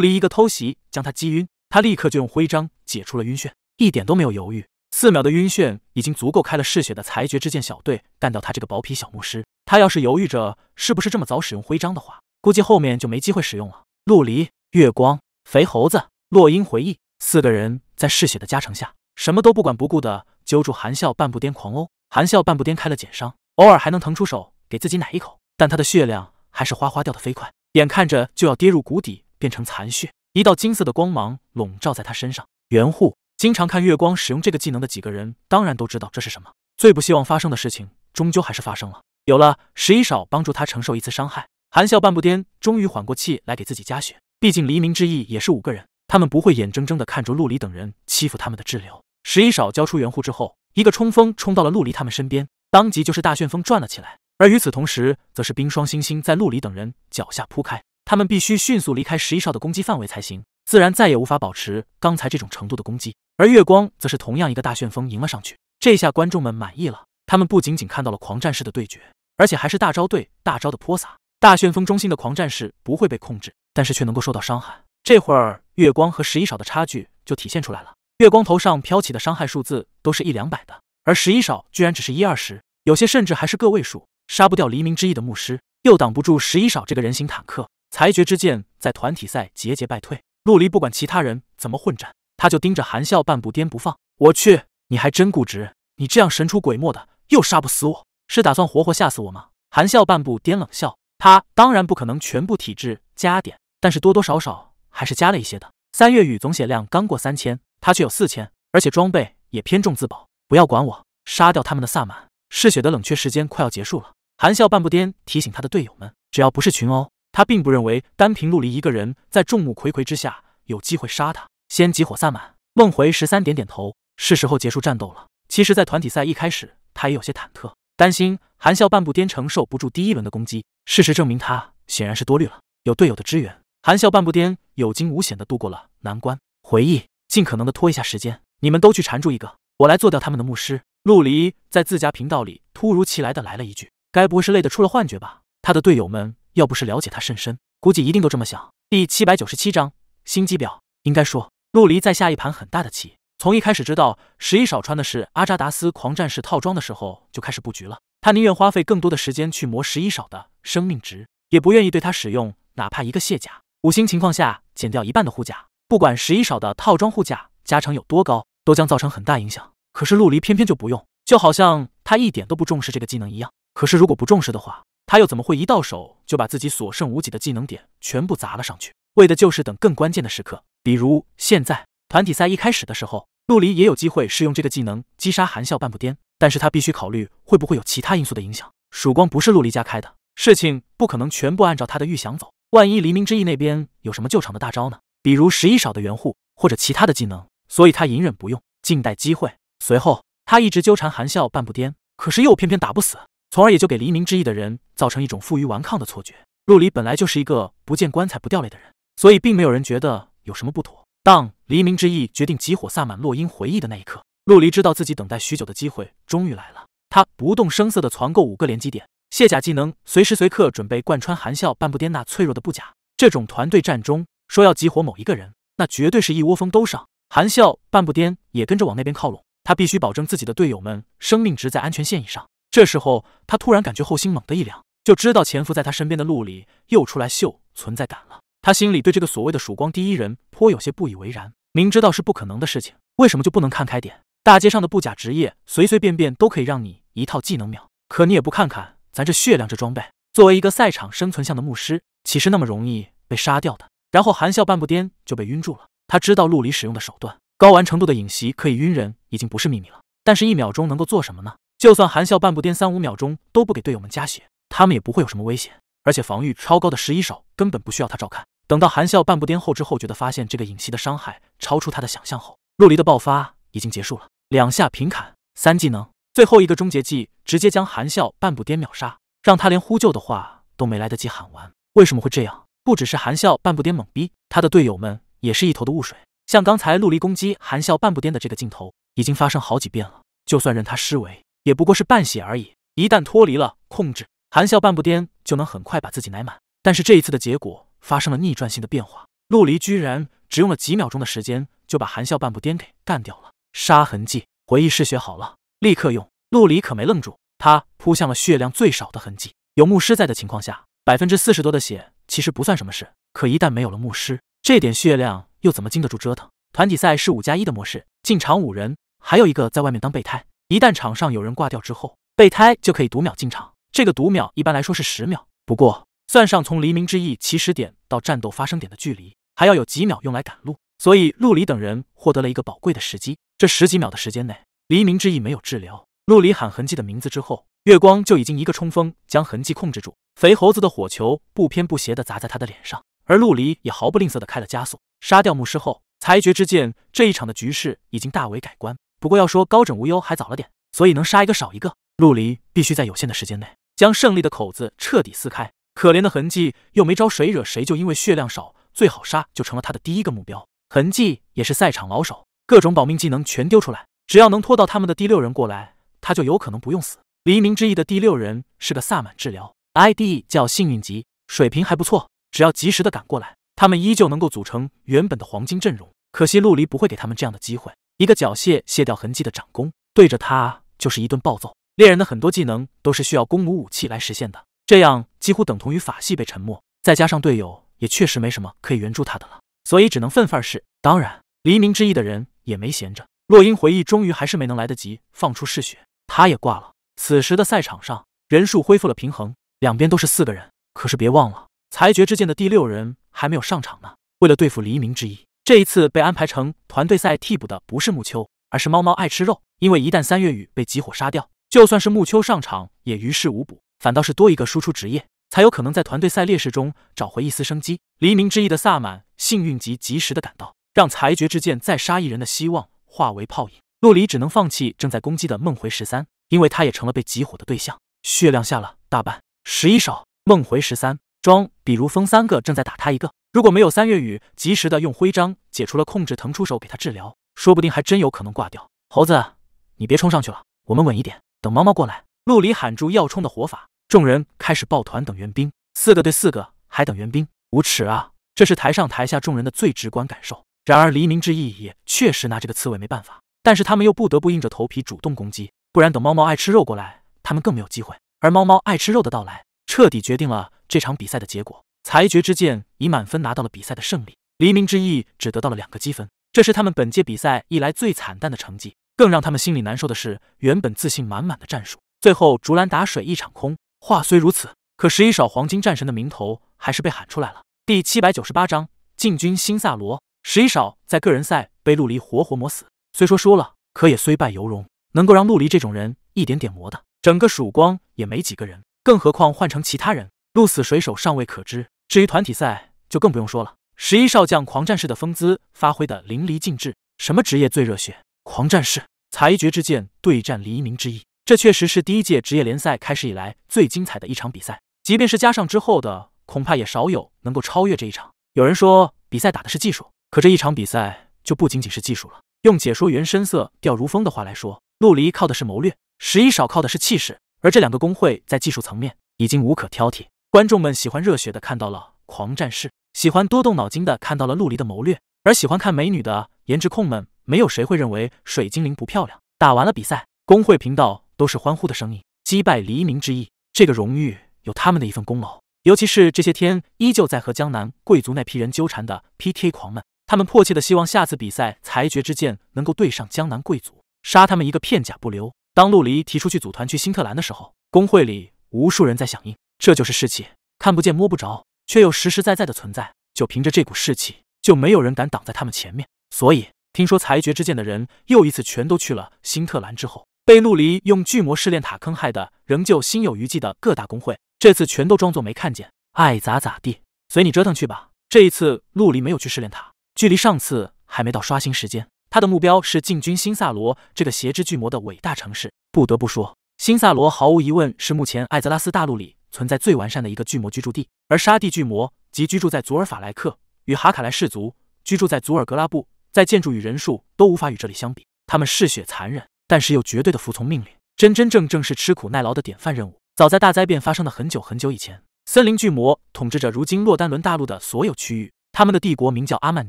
离一个偷袭将他击晕，他立刻就用徽章解除了晕眩，一点都没有犹豫。四秒的晕眩已经足够开了嗜血的裁决之剑小队干掉他这个薄皮小牧师。他要是犹豫着是不是这么早使用徽章的话，估计后面就没机会使用了。陆离、月光、肥猴子、落英回忆四个人在嗜血的加成下，什么都不管不顾的揪住含笑半步癫狂殴。含笑半步癫开了减伤，偶尔还能腾出手给自己奶一口，但他的血量还是哗哗掉的飞快，眼看着就要跌入谷底变成残血。一道金色的光芒笼罩在他身上，圆护。经常看月光使用这个技能的几个人，当然都知道这是什么。最不希望发生的事情，终究还是发生了。有了十一少帮助他承受一次伤害，含笑半步癫终于缓过气来给自己加血。毕竟黎明之翼也是五个人，他们不会眼睁睁的看着陆离等人欺负他们的滞留。十一少交出圆护之后，一个冲锋冲到了陆离他们身边，当即就是大旋风转了起来。而与此同时，则是冰霜星星在陆离等人脚下铺开，他们必须迅速离开十一少的攻击范围才行，自然再也无法保持刚才这种程度的攻击。而月光则是同样一个大旋风迎了上去，这下观众们满意了。他们不仅仅看到了狂战士的对决，而且还是大招对大招的泼洒。大旋风中心的狂战士不会被控制，但是却能够受到伤害。这会儿，月光和十一少的差距就体现出来了。月光头上飘起的伤害数字都是一两百的，而十一少居然只是一二十，有些甚至还是个位数，杀不掉黎明之翼的牧师，又挡不住十一少这个人形坦克。裁决之剑在团体赛节节败退，陆离不管其他人怎么混战。他就盯着含笑半步癫不放。我去，你还真固执！你这样神出鬼没的，又杀不死我，是打算活活吓死我吗？含笑半步癫冷笑，他当然不可能全部体质加点，但是多多少少还是加了一些的。三月雨总血量刚过三千，他却有四千，而且装备也偏重自保。不要管我，杀掉他们的萨满！嗜血的冷却时间快要结束了，含笑半步癫提醒他的队友们，只要不是群殴，他并不认为单凭陆离一个人在众目睽睽之下有机会杀他。先集火萨满，梦回十三点点头，是时候结束战斗了。其实，在团体赛一开始，他也有些忐忑，担心含笑半步癫承受不住第一轮的攻击。事实证明，他显然是多虑了。有队友的支援，含笑半步癫有惊无险的度过了难关。回忆，尽可能的拖一下时间，你们都去缠住一个，我来做掉他们的牧师。陆离在自家频道里突如其来的来了一句：“该不会是累得出了幻觉吧？”他的队友们要不是了解他甚深，估计一定都这么想。第七百九十七章心机婊，应该说。陆离在下一盘很大的棋。从一开始知道十一少穿的是阿扎达斯狂战士套装的时候，就开始布局了。他宁愿花费更多的时间去磨十一少的生命值，也不愿意对他使用哪怕一个卸甲。五星情况下减掉一半的护甲，不管十一少的套装护甲加成有多高，都将造成很大影响。可是陆离偏偏就不用，就好像他一点都不重视这个技能一样。可是如果不重视的话，他又怎么会一到手就把自己所剩无几的技能点全部砸了上去？为的就是等更关键的时刻。比如现在团体赛一开始的时候，陆离也有机会是用这个技能击杀含笑半步癫，但是他必须考虑会不会有其他因素的影响。曙光不是陆离家开的，事情不可能全部按照他的预想走。万一黎明之翼那边有什么救场的大招呢？比如十一少的援护或者其他的技能，所以他隐忍不用，静待机会。随后他一直纠缠含笑半步癫，可是又偏偏打不死，从而也就给黎明之翼的人造成一种负隅顽抗的错觉。陆离本来就是一个不见棺材不掉泪的人，所以并没有人觉得。有什么不妥？当黎明之翼决定集火萨满洛因回忆的那一刻，陆离知道自己等待许久的机会终于来了。他不动声色的攒够五个连击点，卸甲技能，随时随刻准备贯穿含笑半步癫那脆弱的布甲。这种团队战中，说要集火某一个人，那绝对是一窝蜂都上。含笑半步癫也跟着往那边靠拢，他必须保证自己的队友们生命值在安全线以上。这时候，他突然感觉后心猛地一凉，就知道潜伏在他身边的陆离又出来秀存在感了。他心里对这个所谓的“曙光第一人”颇有些不以为然，明知道是不可能的事情，为什么就不能看开点？大街上的不假职业，随随便便都可以让你一套技能秒。可你也不看看咱这血量、这装备，作为一个赛场生存向的牧师，岂是那么容易被杀掉的？然后含笑半步颠就被晕住了。他知道陆离使用的手段，高完成度的影袭可以晕人，已经不是秘密了。但是，一秒钟能够做什么呢？就算含笑半步颠三五秒钟都不给队友们加血，他们也不会有什么危险。而且防御超高的十一手根本不需要他照看。等到含笑半步癫后知后觉的发现这个影息的伤害超出他的想象后，陆离的爆发已经结束了。两下平砍，三技能，最后一个终结技直接将含笑半步癫秒杀，让他连呼救的话都没来得及喊完。为什么会这样？不只是含笑半步癫懵逼，他的队友们也是一头的雾水。像刚才陆离攻击含笑半步癫的这个镜头，已经发生好几遍了。就算任他施为，也不过是半血而已。一旦脱离了控制，含笑半步癫就能很快把自己奶满，但是这一次的结果发生了逆转性的变化。陆离居然只用了几秒钟的时间就把含笑半步癫给干掉了。杀痕迹回忆嗜血好了，立刻用。陆离可没愣住，他扑向了血量最少的痕迹。有牧师在的情况下，百分之四十多的血其实不算什么事。可一旦没有了牧师，这点血量又怎么经得住折腾？团体赛是五加一的模式，进场五人，还有一个在外面当备胎。一旦场上有人挂掉之后，备胎就可以读秒进场。这个读秒一般来说是十秒，不过算上从黎明之翼起始点到战斗发生点的距离，还要有几秒用来赶路，所以陆离等人获得了一个宝贵的时机。这十几秒的时间内，黎明之翼没有治疗。陆离喊痕迹的名字之后，月光就已经一个冲锋将痕迹控制住。肥猴子的火球不偏不斜的砸在他的脸上，而陆离也毫不吝啬的开了加速，杀掉牧师后，裁决之剑这一场的局势已经大为改观。不过要说高枕无忧还早了点，所以能杀一个少一个，陆离必须在有限的时间内。将胜利的口子彻底撕开，可怜的痕迹又没招谁惹谁，就因为血量少，最好杀就成了他的第一个目标。痕迹也是赛场老手，各种保命技能全丢出来，只要能拖到他们的第六人过来，他就有可能不用死。黎明之翼的第六人是个萨满治疗，ID 叫幸运级，水平还不错，只要及时的赶过来，他们依旧能够组成原本的黄金阵容。可惜陆离不会给他们这样的机会，一个缴械卸掉痕迹的长弓对着他就是一顿暴揍。猎人的很多技能都是需要弓弩武器来实现的，这样几乎等同于法系被沉默。再加上队友也确实没什么可以援助他的了，所以只能愤愤试。当然，黎明之翼的人也没闲着。落英回忆终于还是没能来得及放出嗜血，他也挂了。此时的赛场上人数恢复了平衡，两边都是四个人。可是别忘了，裁决之剑的第六人还没有上场呢。为了对付黎明之翼，这一次被安排成团队赛替补的不是木秋，而是猫猫爱吃肉。因为一旦三月雨被集火杀掉，就算是木秋上场也于事无补，反倒是多一个输出职业，才有可能在团队赛劣势中找回一丝生机。黎明之翼的萨满幸运级及时的赶到，让裁决之剑再杀一人的希望化为泡影。陆离只能放弃正在攻击的梦回十三，因为他也成了被集火的对象，血量下了大半。十一手梦回十三装，比如风三个正在打他一个，如果没有三月雨及时的用徽章解除了控制，腾出手给他治疗，说不定还真有可能挂掉。猴子，你别冲上去了，我们稳一点。等猫猫过来，陆离喊住要冲的火法，众人开始抱团等援兵。四个对四个，还等援兵，无耻啊！这是台上台下众人的最直观感受。然而黎明之翼也确实拿这个刺猬没办法，但是他们又不得不硬着头皮主动攻击，不然等猫猫爱吃肉过来，他们更没有机会。而猫猫爱吃肉的到来，彻底决定了这场比赛的结果。裁决之剑以满分拿到了比赛的胜利，黎明之翼只得到了两个积分，这是他们本届比赛以来最惨淡的成绩。更让他们心里难受的是，原本自信满满的战术，最后竹篮打水一场空。话虽如此，可十一少黄金战神的名头还是被喊出来了。第七百九十八章：进军新萨罗。十一少在个人赛被陆离活活磨死，虽说输了，可也虽败犹荣。能够让陆离这种人一点点磨的，整个曙光也没几个人，更何况换成其他人，鹿死谁手尚未可知。至于团体赛，就更不用说了。十一少将狂战士的风姿发挥的淋漓尽致。什么职业最热血？狂战士裁决之剑对战黎明之翼，这确实是第一届职业联赛开始以来最精彩的一场比赛。即便是加上之后的，恐怕也少有能够超越这一场。有人说比赛打的是技术，可这一场比赛就不仅仅是技术了。用解说员深色调如风的话来说，陆离靠的是谋略，十一少靠的是气势。而这两个工会在技术层面已经无可挑剔。观众们喜欢热血的看到了狂战士，喜欢多动脑筋的看到了陆离的谋略，而喜欢看美女的颜值控们。没有谁会认为水精灵不漂亮。打完了比赛，工会频道都是欢呼的声音。击败黎明之翼，这个荣誉有他们的一份功劳。尤其是这些天依旧在和江南贵族那批人纠缠的 PK 狂们，他们迫切的希望下次比赛裁决之剑能够对上江南贵族，杀他们一个片甲不留。当陆离提出去组团去新特兰的时候，工会里无数人在响应。这就是士气，看不见摸不着，却又实实在在的存在。就凭着这股士气，就没有人敢挡在他们前面。所以。听说裁决之剑的人又一次全都去了新特兰之后，被陆离用巨魔试炼塔坑害的，仍旧心有余悸的各大公会，这次全都装作没看见，爱咋咋地，随你折腾去吧。这一次陆离没有去试炼塔，距离上次还没到刷新时间。他的目标是进军新萨罗这个邪之巨魔的伟大城市。不得不说，新萨罗毫无疑问是目前艾泽拉斯大陆里存在最完善的一个巨魔居住地。而沙地巨魔即居住在祖尔法莱克，与哈卡莱氏族居住在祖尔格拉布。在建筑与人数都无法与这里相比，他们嗜血残忍，但是又绝对的服从命令，真真正正是吃苦耐劳的典范。任务早在大灾变发生的很久很久以前，森林巨魔统治着如今洛丹伦大陆的所有区域，他们的帝国名叫阿曼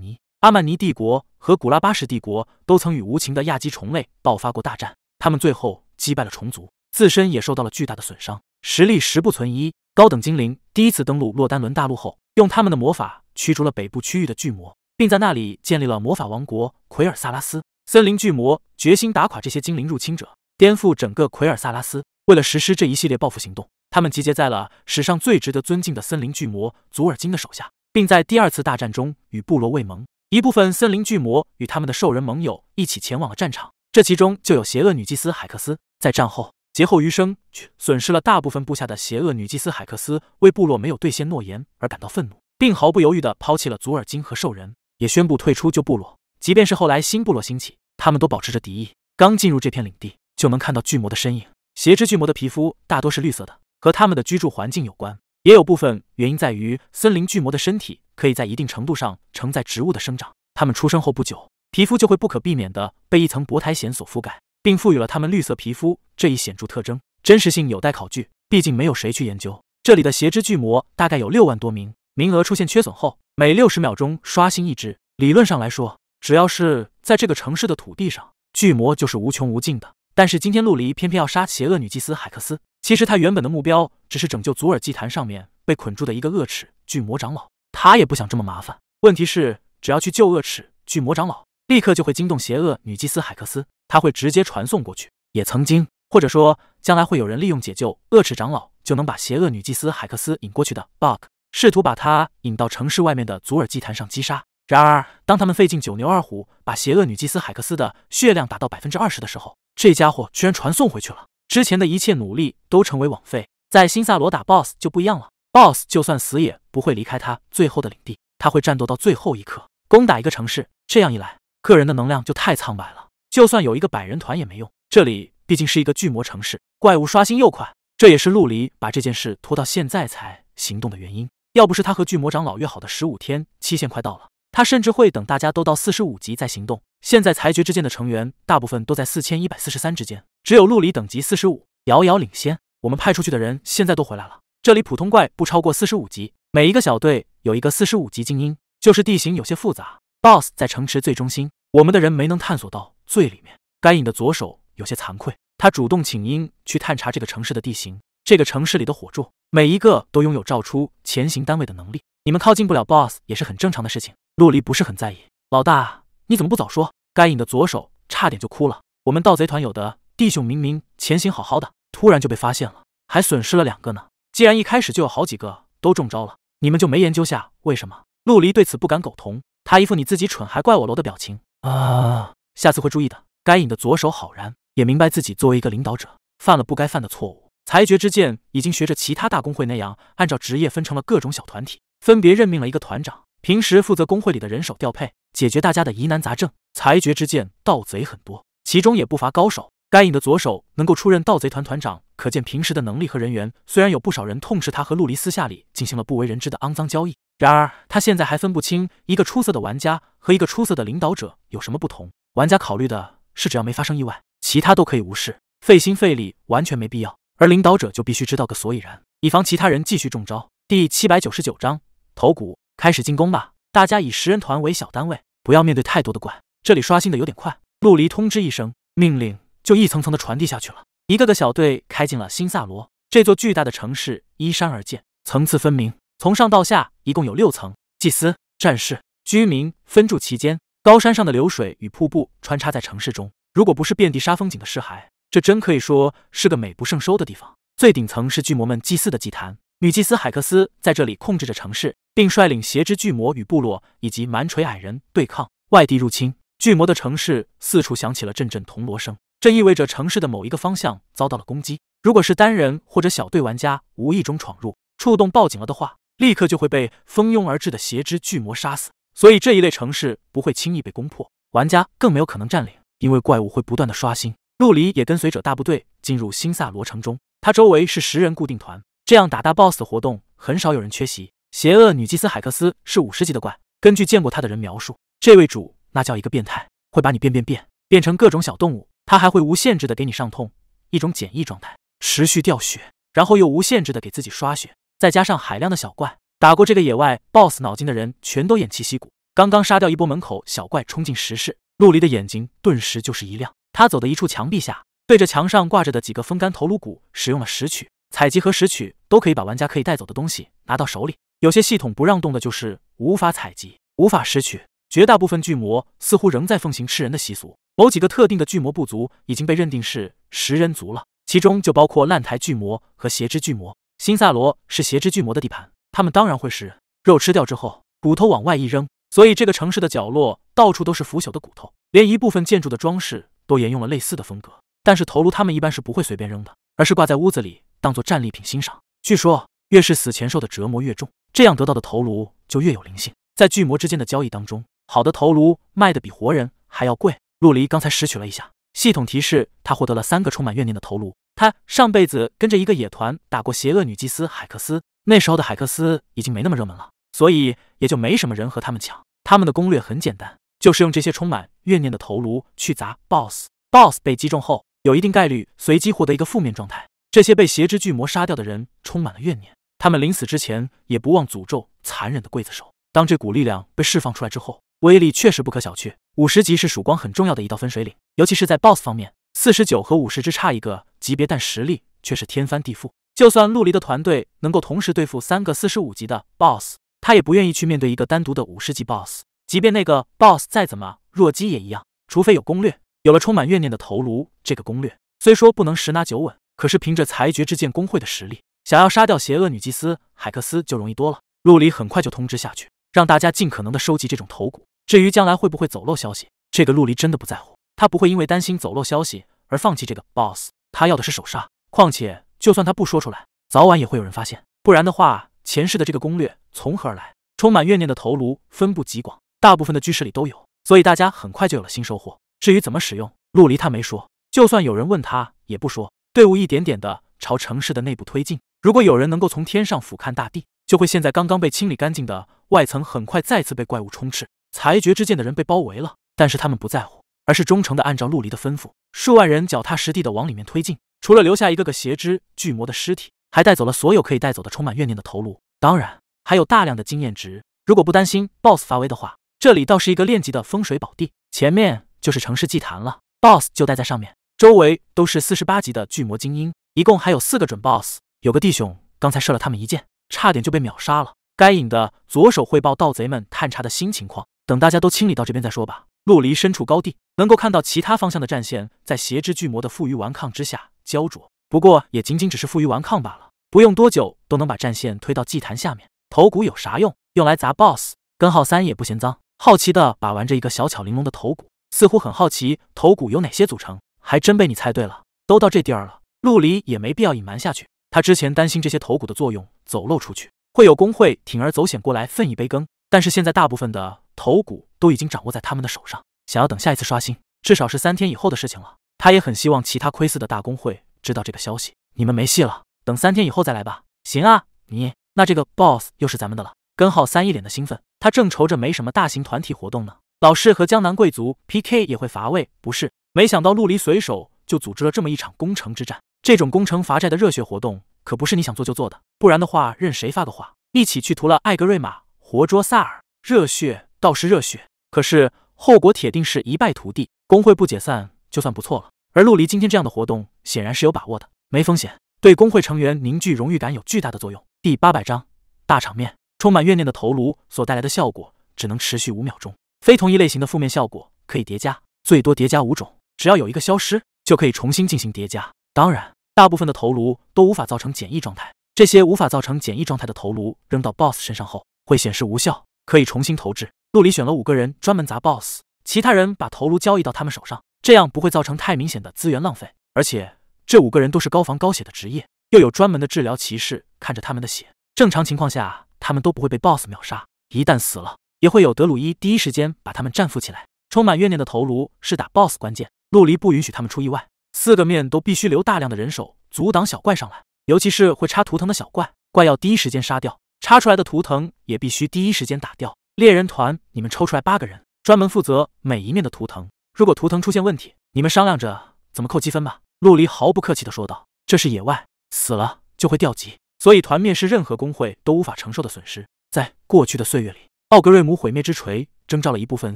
尼。阿曼尼帝国和古拉巴什帝国都曾与无情的亚基虫类爆发过大战，他们最后击败了虫族，自身也受到了巨大的损伤，实力十不存一。高等精灵第一次登陆洛丹伦大陆后，用他们的魔法驱逐了北部区域的巨魔。并在那里建立了魔法王国奎尔萨拉斯。森林巨魔决心打垮这些精灵入侵者，颠覆整个奎尔萨拉斯。为了实施这一系列报复行动，他们集结在了史上最值得尊敬的森林巨魔祖尔金的手下，并在第二次大战中与部落为盟。一部分森林巨魔与他们的兽人盟友一起前往了战场，这其中就有邪恶女祭司海克斯。在战后劫后余生，却损失了大部分部下的邪恶女祭司海克斯为部落没有兑现诺言而感到愤怒，并毫不犹豫地抛弃了祖尔金和兽人。也宣布退出旧部落，即便是后来新部落兴起，他们都保持着敌意。刚进入这片领地，就能看到巨魔的身影。邪之巨魔的皮肤大多是绿色的，和他们的居住环境有关，也有部分原因在于森林巨魔的身体可以在一定程度上承载植物的生长。他们出生后不久，皮肤就会不可避免的被一层薄苔藓所覆盖，并赋予了他们绿色皮肤这一显著特征。真实性有待考据，毕竟没有谁去研究这里的邪之巨魔大概有六万多名，名额出现缺损后。每六十秒钟刷新一只，理论上来说，只要是在这个城市的土地上，巨魔就是无穷无尽的。但是今天陆离偏偏要杀邪恶女祭司海克斯。其实他原本的目标只是拯救祖尔祭坛上面被捆住的一个恶齿巨魔长老，他也不想这么麻烦。问题是，只要去救恶齿巨魔长老，立刻就会惊动邪恶女祭司海克斯，他会直接传送过去。也曾经，或者说将来会有人利用解救恶齿长老，就能把邪恶女祭司海克斯引过去的 bug。试图把他引到城市外面的祖尔祭坛上击杀。然而，当他们费尽九牛二虎把邪恶女祭司海克斯的血量打到百分之二十的时候，这家伙居然传送回去了。之前的一切努力都成为枉费。在新萨罗打 BOSS 就不一样了，BOSS 就算死也不会离开他最后的领地，他会战斗到最后一刻。攻打一个城市，这样一来，个人的能量就太苍白了。就算有一个百人团也没用，这里毕竟是一个巨魔城市，怪物刷新又快。这也是陆离把这件事拖到现在才行动的原因。要不是他和巨魔长老约好的十五天期限快到了，他甚至会等大家都到四十五级再行动。现在裁决之剑的成员大部分都在四千一百四十三之间，只有陆离等级四十五，遥遥领先。我们派出去的人现在都回来了，这里普通怪不超过四十五级，每一个小队有一个四十五级精英。就是地形有些复杂，BOSS 在城池最中心，我们的人没能探索到最里面。该影的左手有些惭愧，他主动请缨去探查这个城市的地形。这个城市里的火柱，每一个都拥有照出前行单位的能力，你们靠近不了 BOSS 也是很正常的事情。陆离不是很在意。老大，你怎么不早说？该隐的左手差点就哭了。我们盗贼团有的弟兄明明前行好好的，突然就被发现了，还损失了两个呢。既然一开始就有好几个都中招了，你们就没研究下为什么？陆离对此不敢苟同，他一副你自己蠢还怪我喽的表情。啊，下次会注意的。该隐的左手好然也明白自己作为一个领导者犯了不该犯的错误。裁决之剑已经学着其他大公会那样，按照职业分成了各种小团体，分别任命了一个团长，平时负责工会里的人手调配，解决大家的疑难杂症。裁决之剑盗贼很多，其中也不乏高手。该隐的左手能够出任盗贼团团长，可见平时的能力和人缘。虽然有不少人痛斥他和陆离私下里进行了不为人知的肮脏交易，然而他现在还分不清一个出色的玩家和一个出色的领导者有什么不同。玩家考虑的是，只要没发生意外，其他都可以无视，费心费力完全没必要。而领导者就必须知道个所以然，以防其他人继续中招。第七百九十九章，头骨开始进攻吧！大家以十人团为小单位，不要面对太多的怪。这里刷新的有点快。陆离通知一声，命令就一层层的传递下去了。一个个小队开进了新萨罗这座巨大的城市，依山而建，层次分明。从上到下一共有六层，祭司、战士、居民分住其间。高山上的流水与瀑布穿插在城市中，如果不是遍地杀风景的尸骸。这真可以说是个美不胜收的地方。最顶层是巨魔们祭祀的祭坛，女祭司海克斯在这里控制着城市，并率领邪之巨魔与部落以及蛮锤矮人对抗外地入侵。巨魔的城市四处响起了阵阵铜锣声，这意味着城市的某一个方向遭到了攻击。如果是单人或者小队玩家无意中闯入、触动报警了的话，立刻就会被蜂拥而至的邪之巨魔杀死。所以这一类城市不会轻易被攻破，玩家更没有可能占领，因为怪物会不断的刷新。陆离也跟随者大部队进入新萨罗城中，他周围是十人固定团，这样打大 boss 活动很少有人缺席。邪恶女祭司海克斯是五十级的怪，根据见过他的人描述，这位主那叫一个变态，会把你变变变变成各种小动物，他还会无限制的给你上痛，一种简易状态，持续掉血，然后又无限制的给自己刷血，再加上海量的小怪，打过这个野外 boss 脑筋的人全都偃旗息鼓。刚刚杀掉一波门口小怪，冲进石室，陆离的眼睛顿时就是一亮。他走的一处墙壁下，对着墙上挂着的几个风干头颅骨，使用了拾取。采集和拾取都可以把玩家可以带走的东西拿到手里。有些系统不让动的，就是无法采集、无法拾取。绝大部分巨魔似乎仍在奉行吃人的习俗。某几个特定的巨魔部族已经被认定是食人族了，其中就包括烂台巨魔和邪之巨魔。新萨罗是邪之巨魔的地盘，他们当然会食人。肉吃掉之后，骨头往外一扔，所以这个城市的角落到处都是腐朽的骨头，连一部分建筑的装饰。都沿用了类似的风格，但是头颅他们一般是不会随便扔的，而是挂在屋子里当做战利品欣赏。据说越是死前受的折磨越重，这样得到的头颅就越有灵性。在巨魔之间的交易当中，好的头颅卖的比活人还要贵。陆离刚才拾取了一下，系统提示他获得了三个充满怨念的头颅。他上辈子跟着一个野团打过邪恶女祭司海克斯，那时候的海克斯已经没那么热门了，所以也就没什么人和他们抢。他们的攻略很简单。就是用这些充满怨念的头颅去砸 BOSS，BOSS 被击中后，有一定概率随机获得一个负面状态。这些被邪之巨魔杀掉的人充满了怨念，他们临死之前也不忘诅咒残忍的刽子手。当这股力量被释放出来之后，威力确实不可小觑。五十级是曙光很重要的一道分水岭，尤其是在 BOSS 方面，四十九和五十只差一个级别，但实力却是天翻地覆。就算陆离的团队能够同时对付三个四十五级的 BOSS，他也不愿意去面对一个单独的五十级 BOSS。即便那个 boss 再怎么弱鸡也一样，除非有攻略。有了充满怨念的头颅，这个攻略虽说不能十拿九稳，可是凭着裁决之剑工会的实力，想要杀掉邪恶女祭司海克斯就容易多了。陆离很快就通知下去，让大家尽可能的收集这种头骨。至于将来会不会走漏消息，这个陆离真的不在乎，他不会因为担心走漏消息而放弃这个 boss，他要的是首杀。况且，就算他不说出来，早晚也会有人发现。不然的话，前世的这个攻略从何而来？充满怨念的头颅分布极广。大部分的居室里都有，所以大家很快就有了新收获。至于怎么使用，陆离他没说，就算有人问他也不说。队伍一点点的朝城市的内部推进。如果有人能够从天上俯瞰大地，就会现在刚刚被清理干净的外层很快再次被怪物充斥。裁决之剑的人被包围了，但是他们不在乎，而是忠诚的按照陆离的吩咐，数万人脚踏实地的往里面推进。除了留下一个个邪之巨魔的尸体，还带走了所有可以带走的充满怨念的头颅，当然还有大量的经验值。如果不担心 BOSS 发威的话。这里倒是一个练级的风水宝地，前面就是城市祭坛了，boss 就待在上面，周围都是四十八级的巨魔精英，一共还有四个准 boss，有个弟兄刚才射了他们一箭，差点就被秒杀了。该隐的左手汇报盗贼们探查的新情况，等大家都清理到这边再说吧。陆离身处高地，能够看到其他方向的战线在邪之巨魔的负隅顽抗之下焦灼，不过也仅仅只是负隅顽抗罢了，不用多久都能把战线推到祭坛下面。头骨有啥用？用来砸 boss，根号三也不嫌脏。好奇的把玩着一个小巧玲珑的头骨，似乎很好奇头骨有哪些组成。还真被你猜对了，都到这地儿了，陆离也没必要隐瞒下去。他之前担心这些头骨的作用走漏出去，会有工会铤而走险过来分一杯羹。但是现在大部分的头骨都已经掌握在他们的手上，想要等下一次刷新，至少是三天以后的事情了。他也很希望其他窥伺的大公会知道这个消息，你们没戏了，等三天以后再来吧。行啊，你那这个 boss 又是咱们的了。根号三一脸的兴奋，他正愁着没什么大型团体活动呢，老是和江南贵族 P K 也会乏味，不是？没想到陆离随手就组织了这么一场攻城之战，这种攻城伐寨的热血活动可不是你想做就做的，不然的话，任谁发个话，一起去屠了艾格瑞玛，活捉萨尔，热血倒是热血，可是后果铁定是一败涂地，工会不解散就算不错了。而陆离今天这样的活动显然是有把握的，没风险，对工会成员凝聚荣誉感有巨大的作用。第八百章大场面。充满怨念的头颅所带来的效果只能持续五秒钟，非同一类型的负面效果可以叠加，最多叠加五种，只要有一个消失就可以重新进行叠加。当然，大部分的头颅都无法造成简易状态，这些无法造成简易状态的头颅扔到 BOSS 身上后会显示无效，可以重新投掷。陆里选了五个人专门砸 BOSS，其他人把头颅交易到他们手上，这样不会造成太明显的资源浪费，而且这五个人都是高防高血的职业，又有专门的治疗骑士看着他们的血，正常情况下。他们都不会被 boss 秒杀，一旦死了，也会有德鲁伊第一时间把他们战俘起来。充满怨念的头颅是打 boss 关键，陆离不允许他们出意外。四个面都必须留大量的人手阻挡小怪上来，尤其是会插图腾的小怪，怪要第一时间杀掉，插出来的图腾也必须第一时间打掉。猎人团，你们抽出来八个人，专门负责每一面的图腾。如果图腾出现问题，你们商量着怎么扣积分吧。陆离毫不客气地说道：“这是野外，死了就会掉级。”所以团灭是任何工会都无法承受的损失。在过去的岁月里，奥格瑞姆毁灭之锤征召了一部分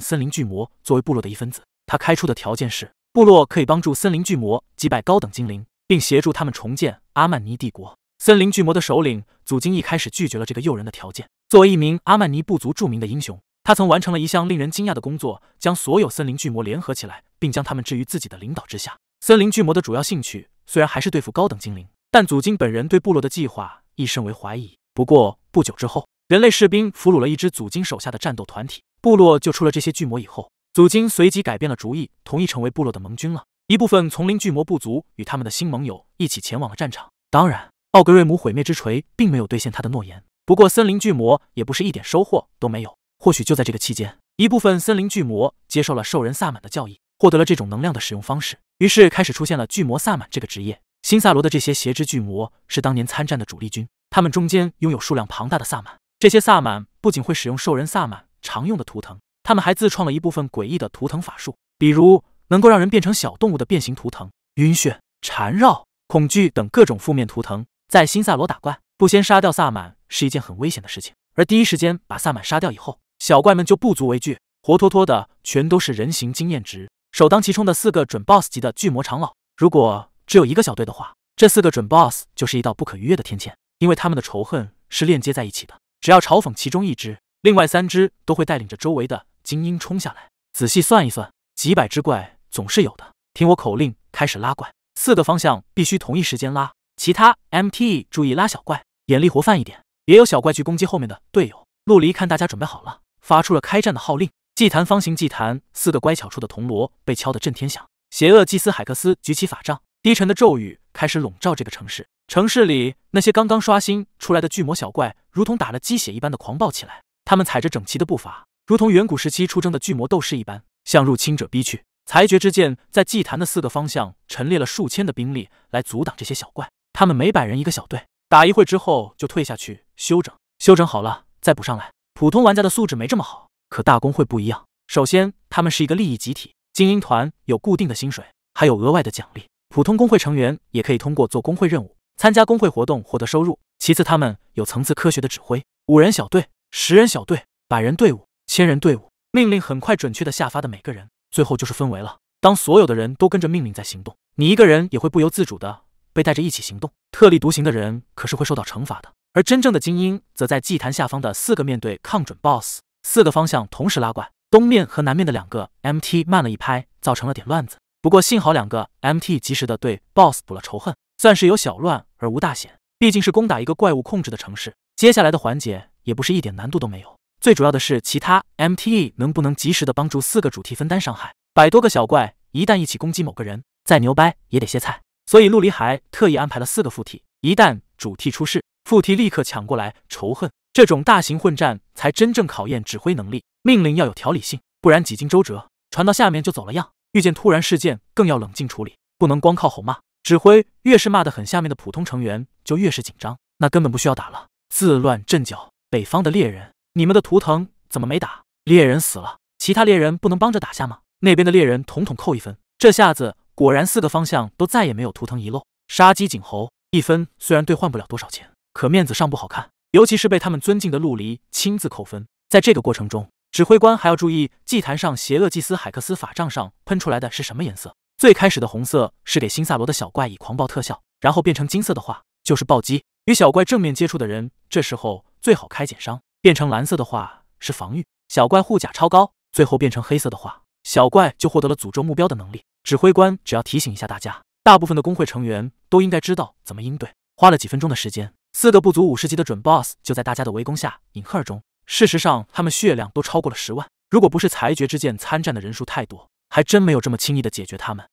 森林巨魔作为部落的一分子。他开出的条件是，部落可以帮助森林巨魔击败高等精灵，并协助他们重建阿曼尼帝国。森林巨魔的首领祖金一开始拒绝了这个诱人的条件。作为一名阿曼尼部族著名的英雄，他曾完成了一项令人惊讶的工作，将所有森林巨魔联合起来，并将他们置于自己的领导之下。森林巨魔的主要兴趣虽然还是对付高等精灵。但祖金本人对部落的计划亦甚为怀疑。不过不久之后，人类士兵俘虏了一支祖金手下的战斗团体，部落救出了这些巨魔以后，祖金随即改变了主意，同意成为部落的盟军了。一部分丛林巨魔部族与他们的新盟友一起前往了战场。当然，奥格瑞姆毁灭之锤并没有兑现他的诺言。不过，森林巨魔也不是一点收获都没有。或许就在这个期间，一部分森林巨魔接受了兽人萨满的教义，获得了这种能量的使用方式，于是开始出现了巨魔萨满这个职业。新萨罗的这些邪之巨魔是当年参战的主力军，他们中间拥有数量庞大的萨满。这些萨满不仅会使用兽人萨满常用的图腾，他们还自创了一部分诡异的图腾法术，比如能够让人变成小动物的变形图腾、晕眩、缠绕、恐惧等各种负面图腾。在新萨罗打怪，不先杀掉萨满是一件很危险的事情。而第一时间把萨满杀掉以后，小怪们就不足为惧，活脱脱的全都是人形经验值。首当其冲的四个准 BOSS 级的巨魔长老，如果。只有一个小队的话，这四个准 boss 就是一道不可逾越的天堑，因为他们的仇恨是链接在一起的。只要嘲讽其中一只，另外三只都会带领着周围的精英冲下来。仔细算一算，几百只怪总是有的。听我口令，开始拉怪。四个方向必须同一时间拉。其他 M T 注意拉小怪，眼力活泛一点，别有小怪去攻击后面的队友。陆离看大家准备好了，发出了开战的号令。祭坛方形祭坛，四个乖巧处的铜锣被敲得震天响。邪恶祭司海克斯举起法杖。低沉的咒语开始笼罩这个城市，城市里那些刚刚刷新出来的巨魔小怪，如同打了鸡血一般的狂暴起来。他们踩着整齐的步伐，如同远古时期出征的巨魔斗士一般，向入侵者逼去。裁决之剑在祭坛的四个方向陈列了数千的兵力来阻挡这些小怪。他们每百人一个小队，打一会之后就退下去休整，休整好了再补上来。普通玩家的素质没这么好，可大公会不一样。首先，他们是一个利益集体，精英团有固定的薪水，还有额外的奖励。普通工会成员也可以通过做工会任务、参加工会活动获得收入。其次，他们有层次科学的指挥，五人小队、十人小队、百人队伍、千人队伍，命令很快准确的下发的每个人。最后就是氛围了，当所有的人都跟着命令在行动，你一个人也会不由自主的被带着一起行动。特立独行的人可是会受到惩罚的。而真正的精英则在祭坛下方的四个面对抗准 BOSS，四个方向同时拉怪。东面和南面的两个 MT 慢了一拍，造成了点乱子。不过幸好两个 M T 及时的对 Boss 补了仇恨，算是有小乱而无大险。毕竟是攻打一个怪物控制的城市，接下来的环节也不是一点难度都没有。最主要的是其他 M T 能不能及时的帮助四个主题分担伤害。百多个小怪一旦一起攻击某个人，再牛掰也得歇菜。所以陆离还特意安排了四个附体，一旦主替出事，附 t 立刻抢过来仇恨。这种大型混战才真正考验指挥能力，命令要有条理性，不然几经周折传到下面就走了样。遇见突然事件，更要冷静处理，不能光靠吼骂指挥。越是骂得很，下面的普通成员就越是紧张。那根本不需要打了，自乱阵脚。北方的猎人，你们的图腾怎么没打？猎人死了，其他猎人不能帮着打下吗？那边的猎人统统扣一分。这下子果然四个方向都再也没有图腾遗漏。杀鸡儆猴，一分虽然兑换不了多少钱，可面子上不好看，尤其是被他们尊敬的陆离亲自扣分。在这个过程中。指挥官还要注意祭坛上邪恶祭司海克斯法杖上喷出来的是什么颜色。最开始的红色是给新萨罗的小怪以狂暴特效，然后变成金色的话就是暴击。与小怪正面接触的人这时候最好开减伤。变成蓝色的话是防御，小怪护甲超高。最后变成黑色的话，小怪就获得了诅咒目标的能力。指挥官只要提醒一下大家，大部分的工会成员都应该知道怎么应对。花了几分钟的时间，四个不足五十级的准 BOSS 就在大家的围攻下隐赫中。事实上，他们血量都超过了十万。如果不是裁决之剑参战的人数太多，还真没有这么轻易的解决他们。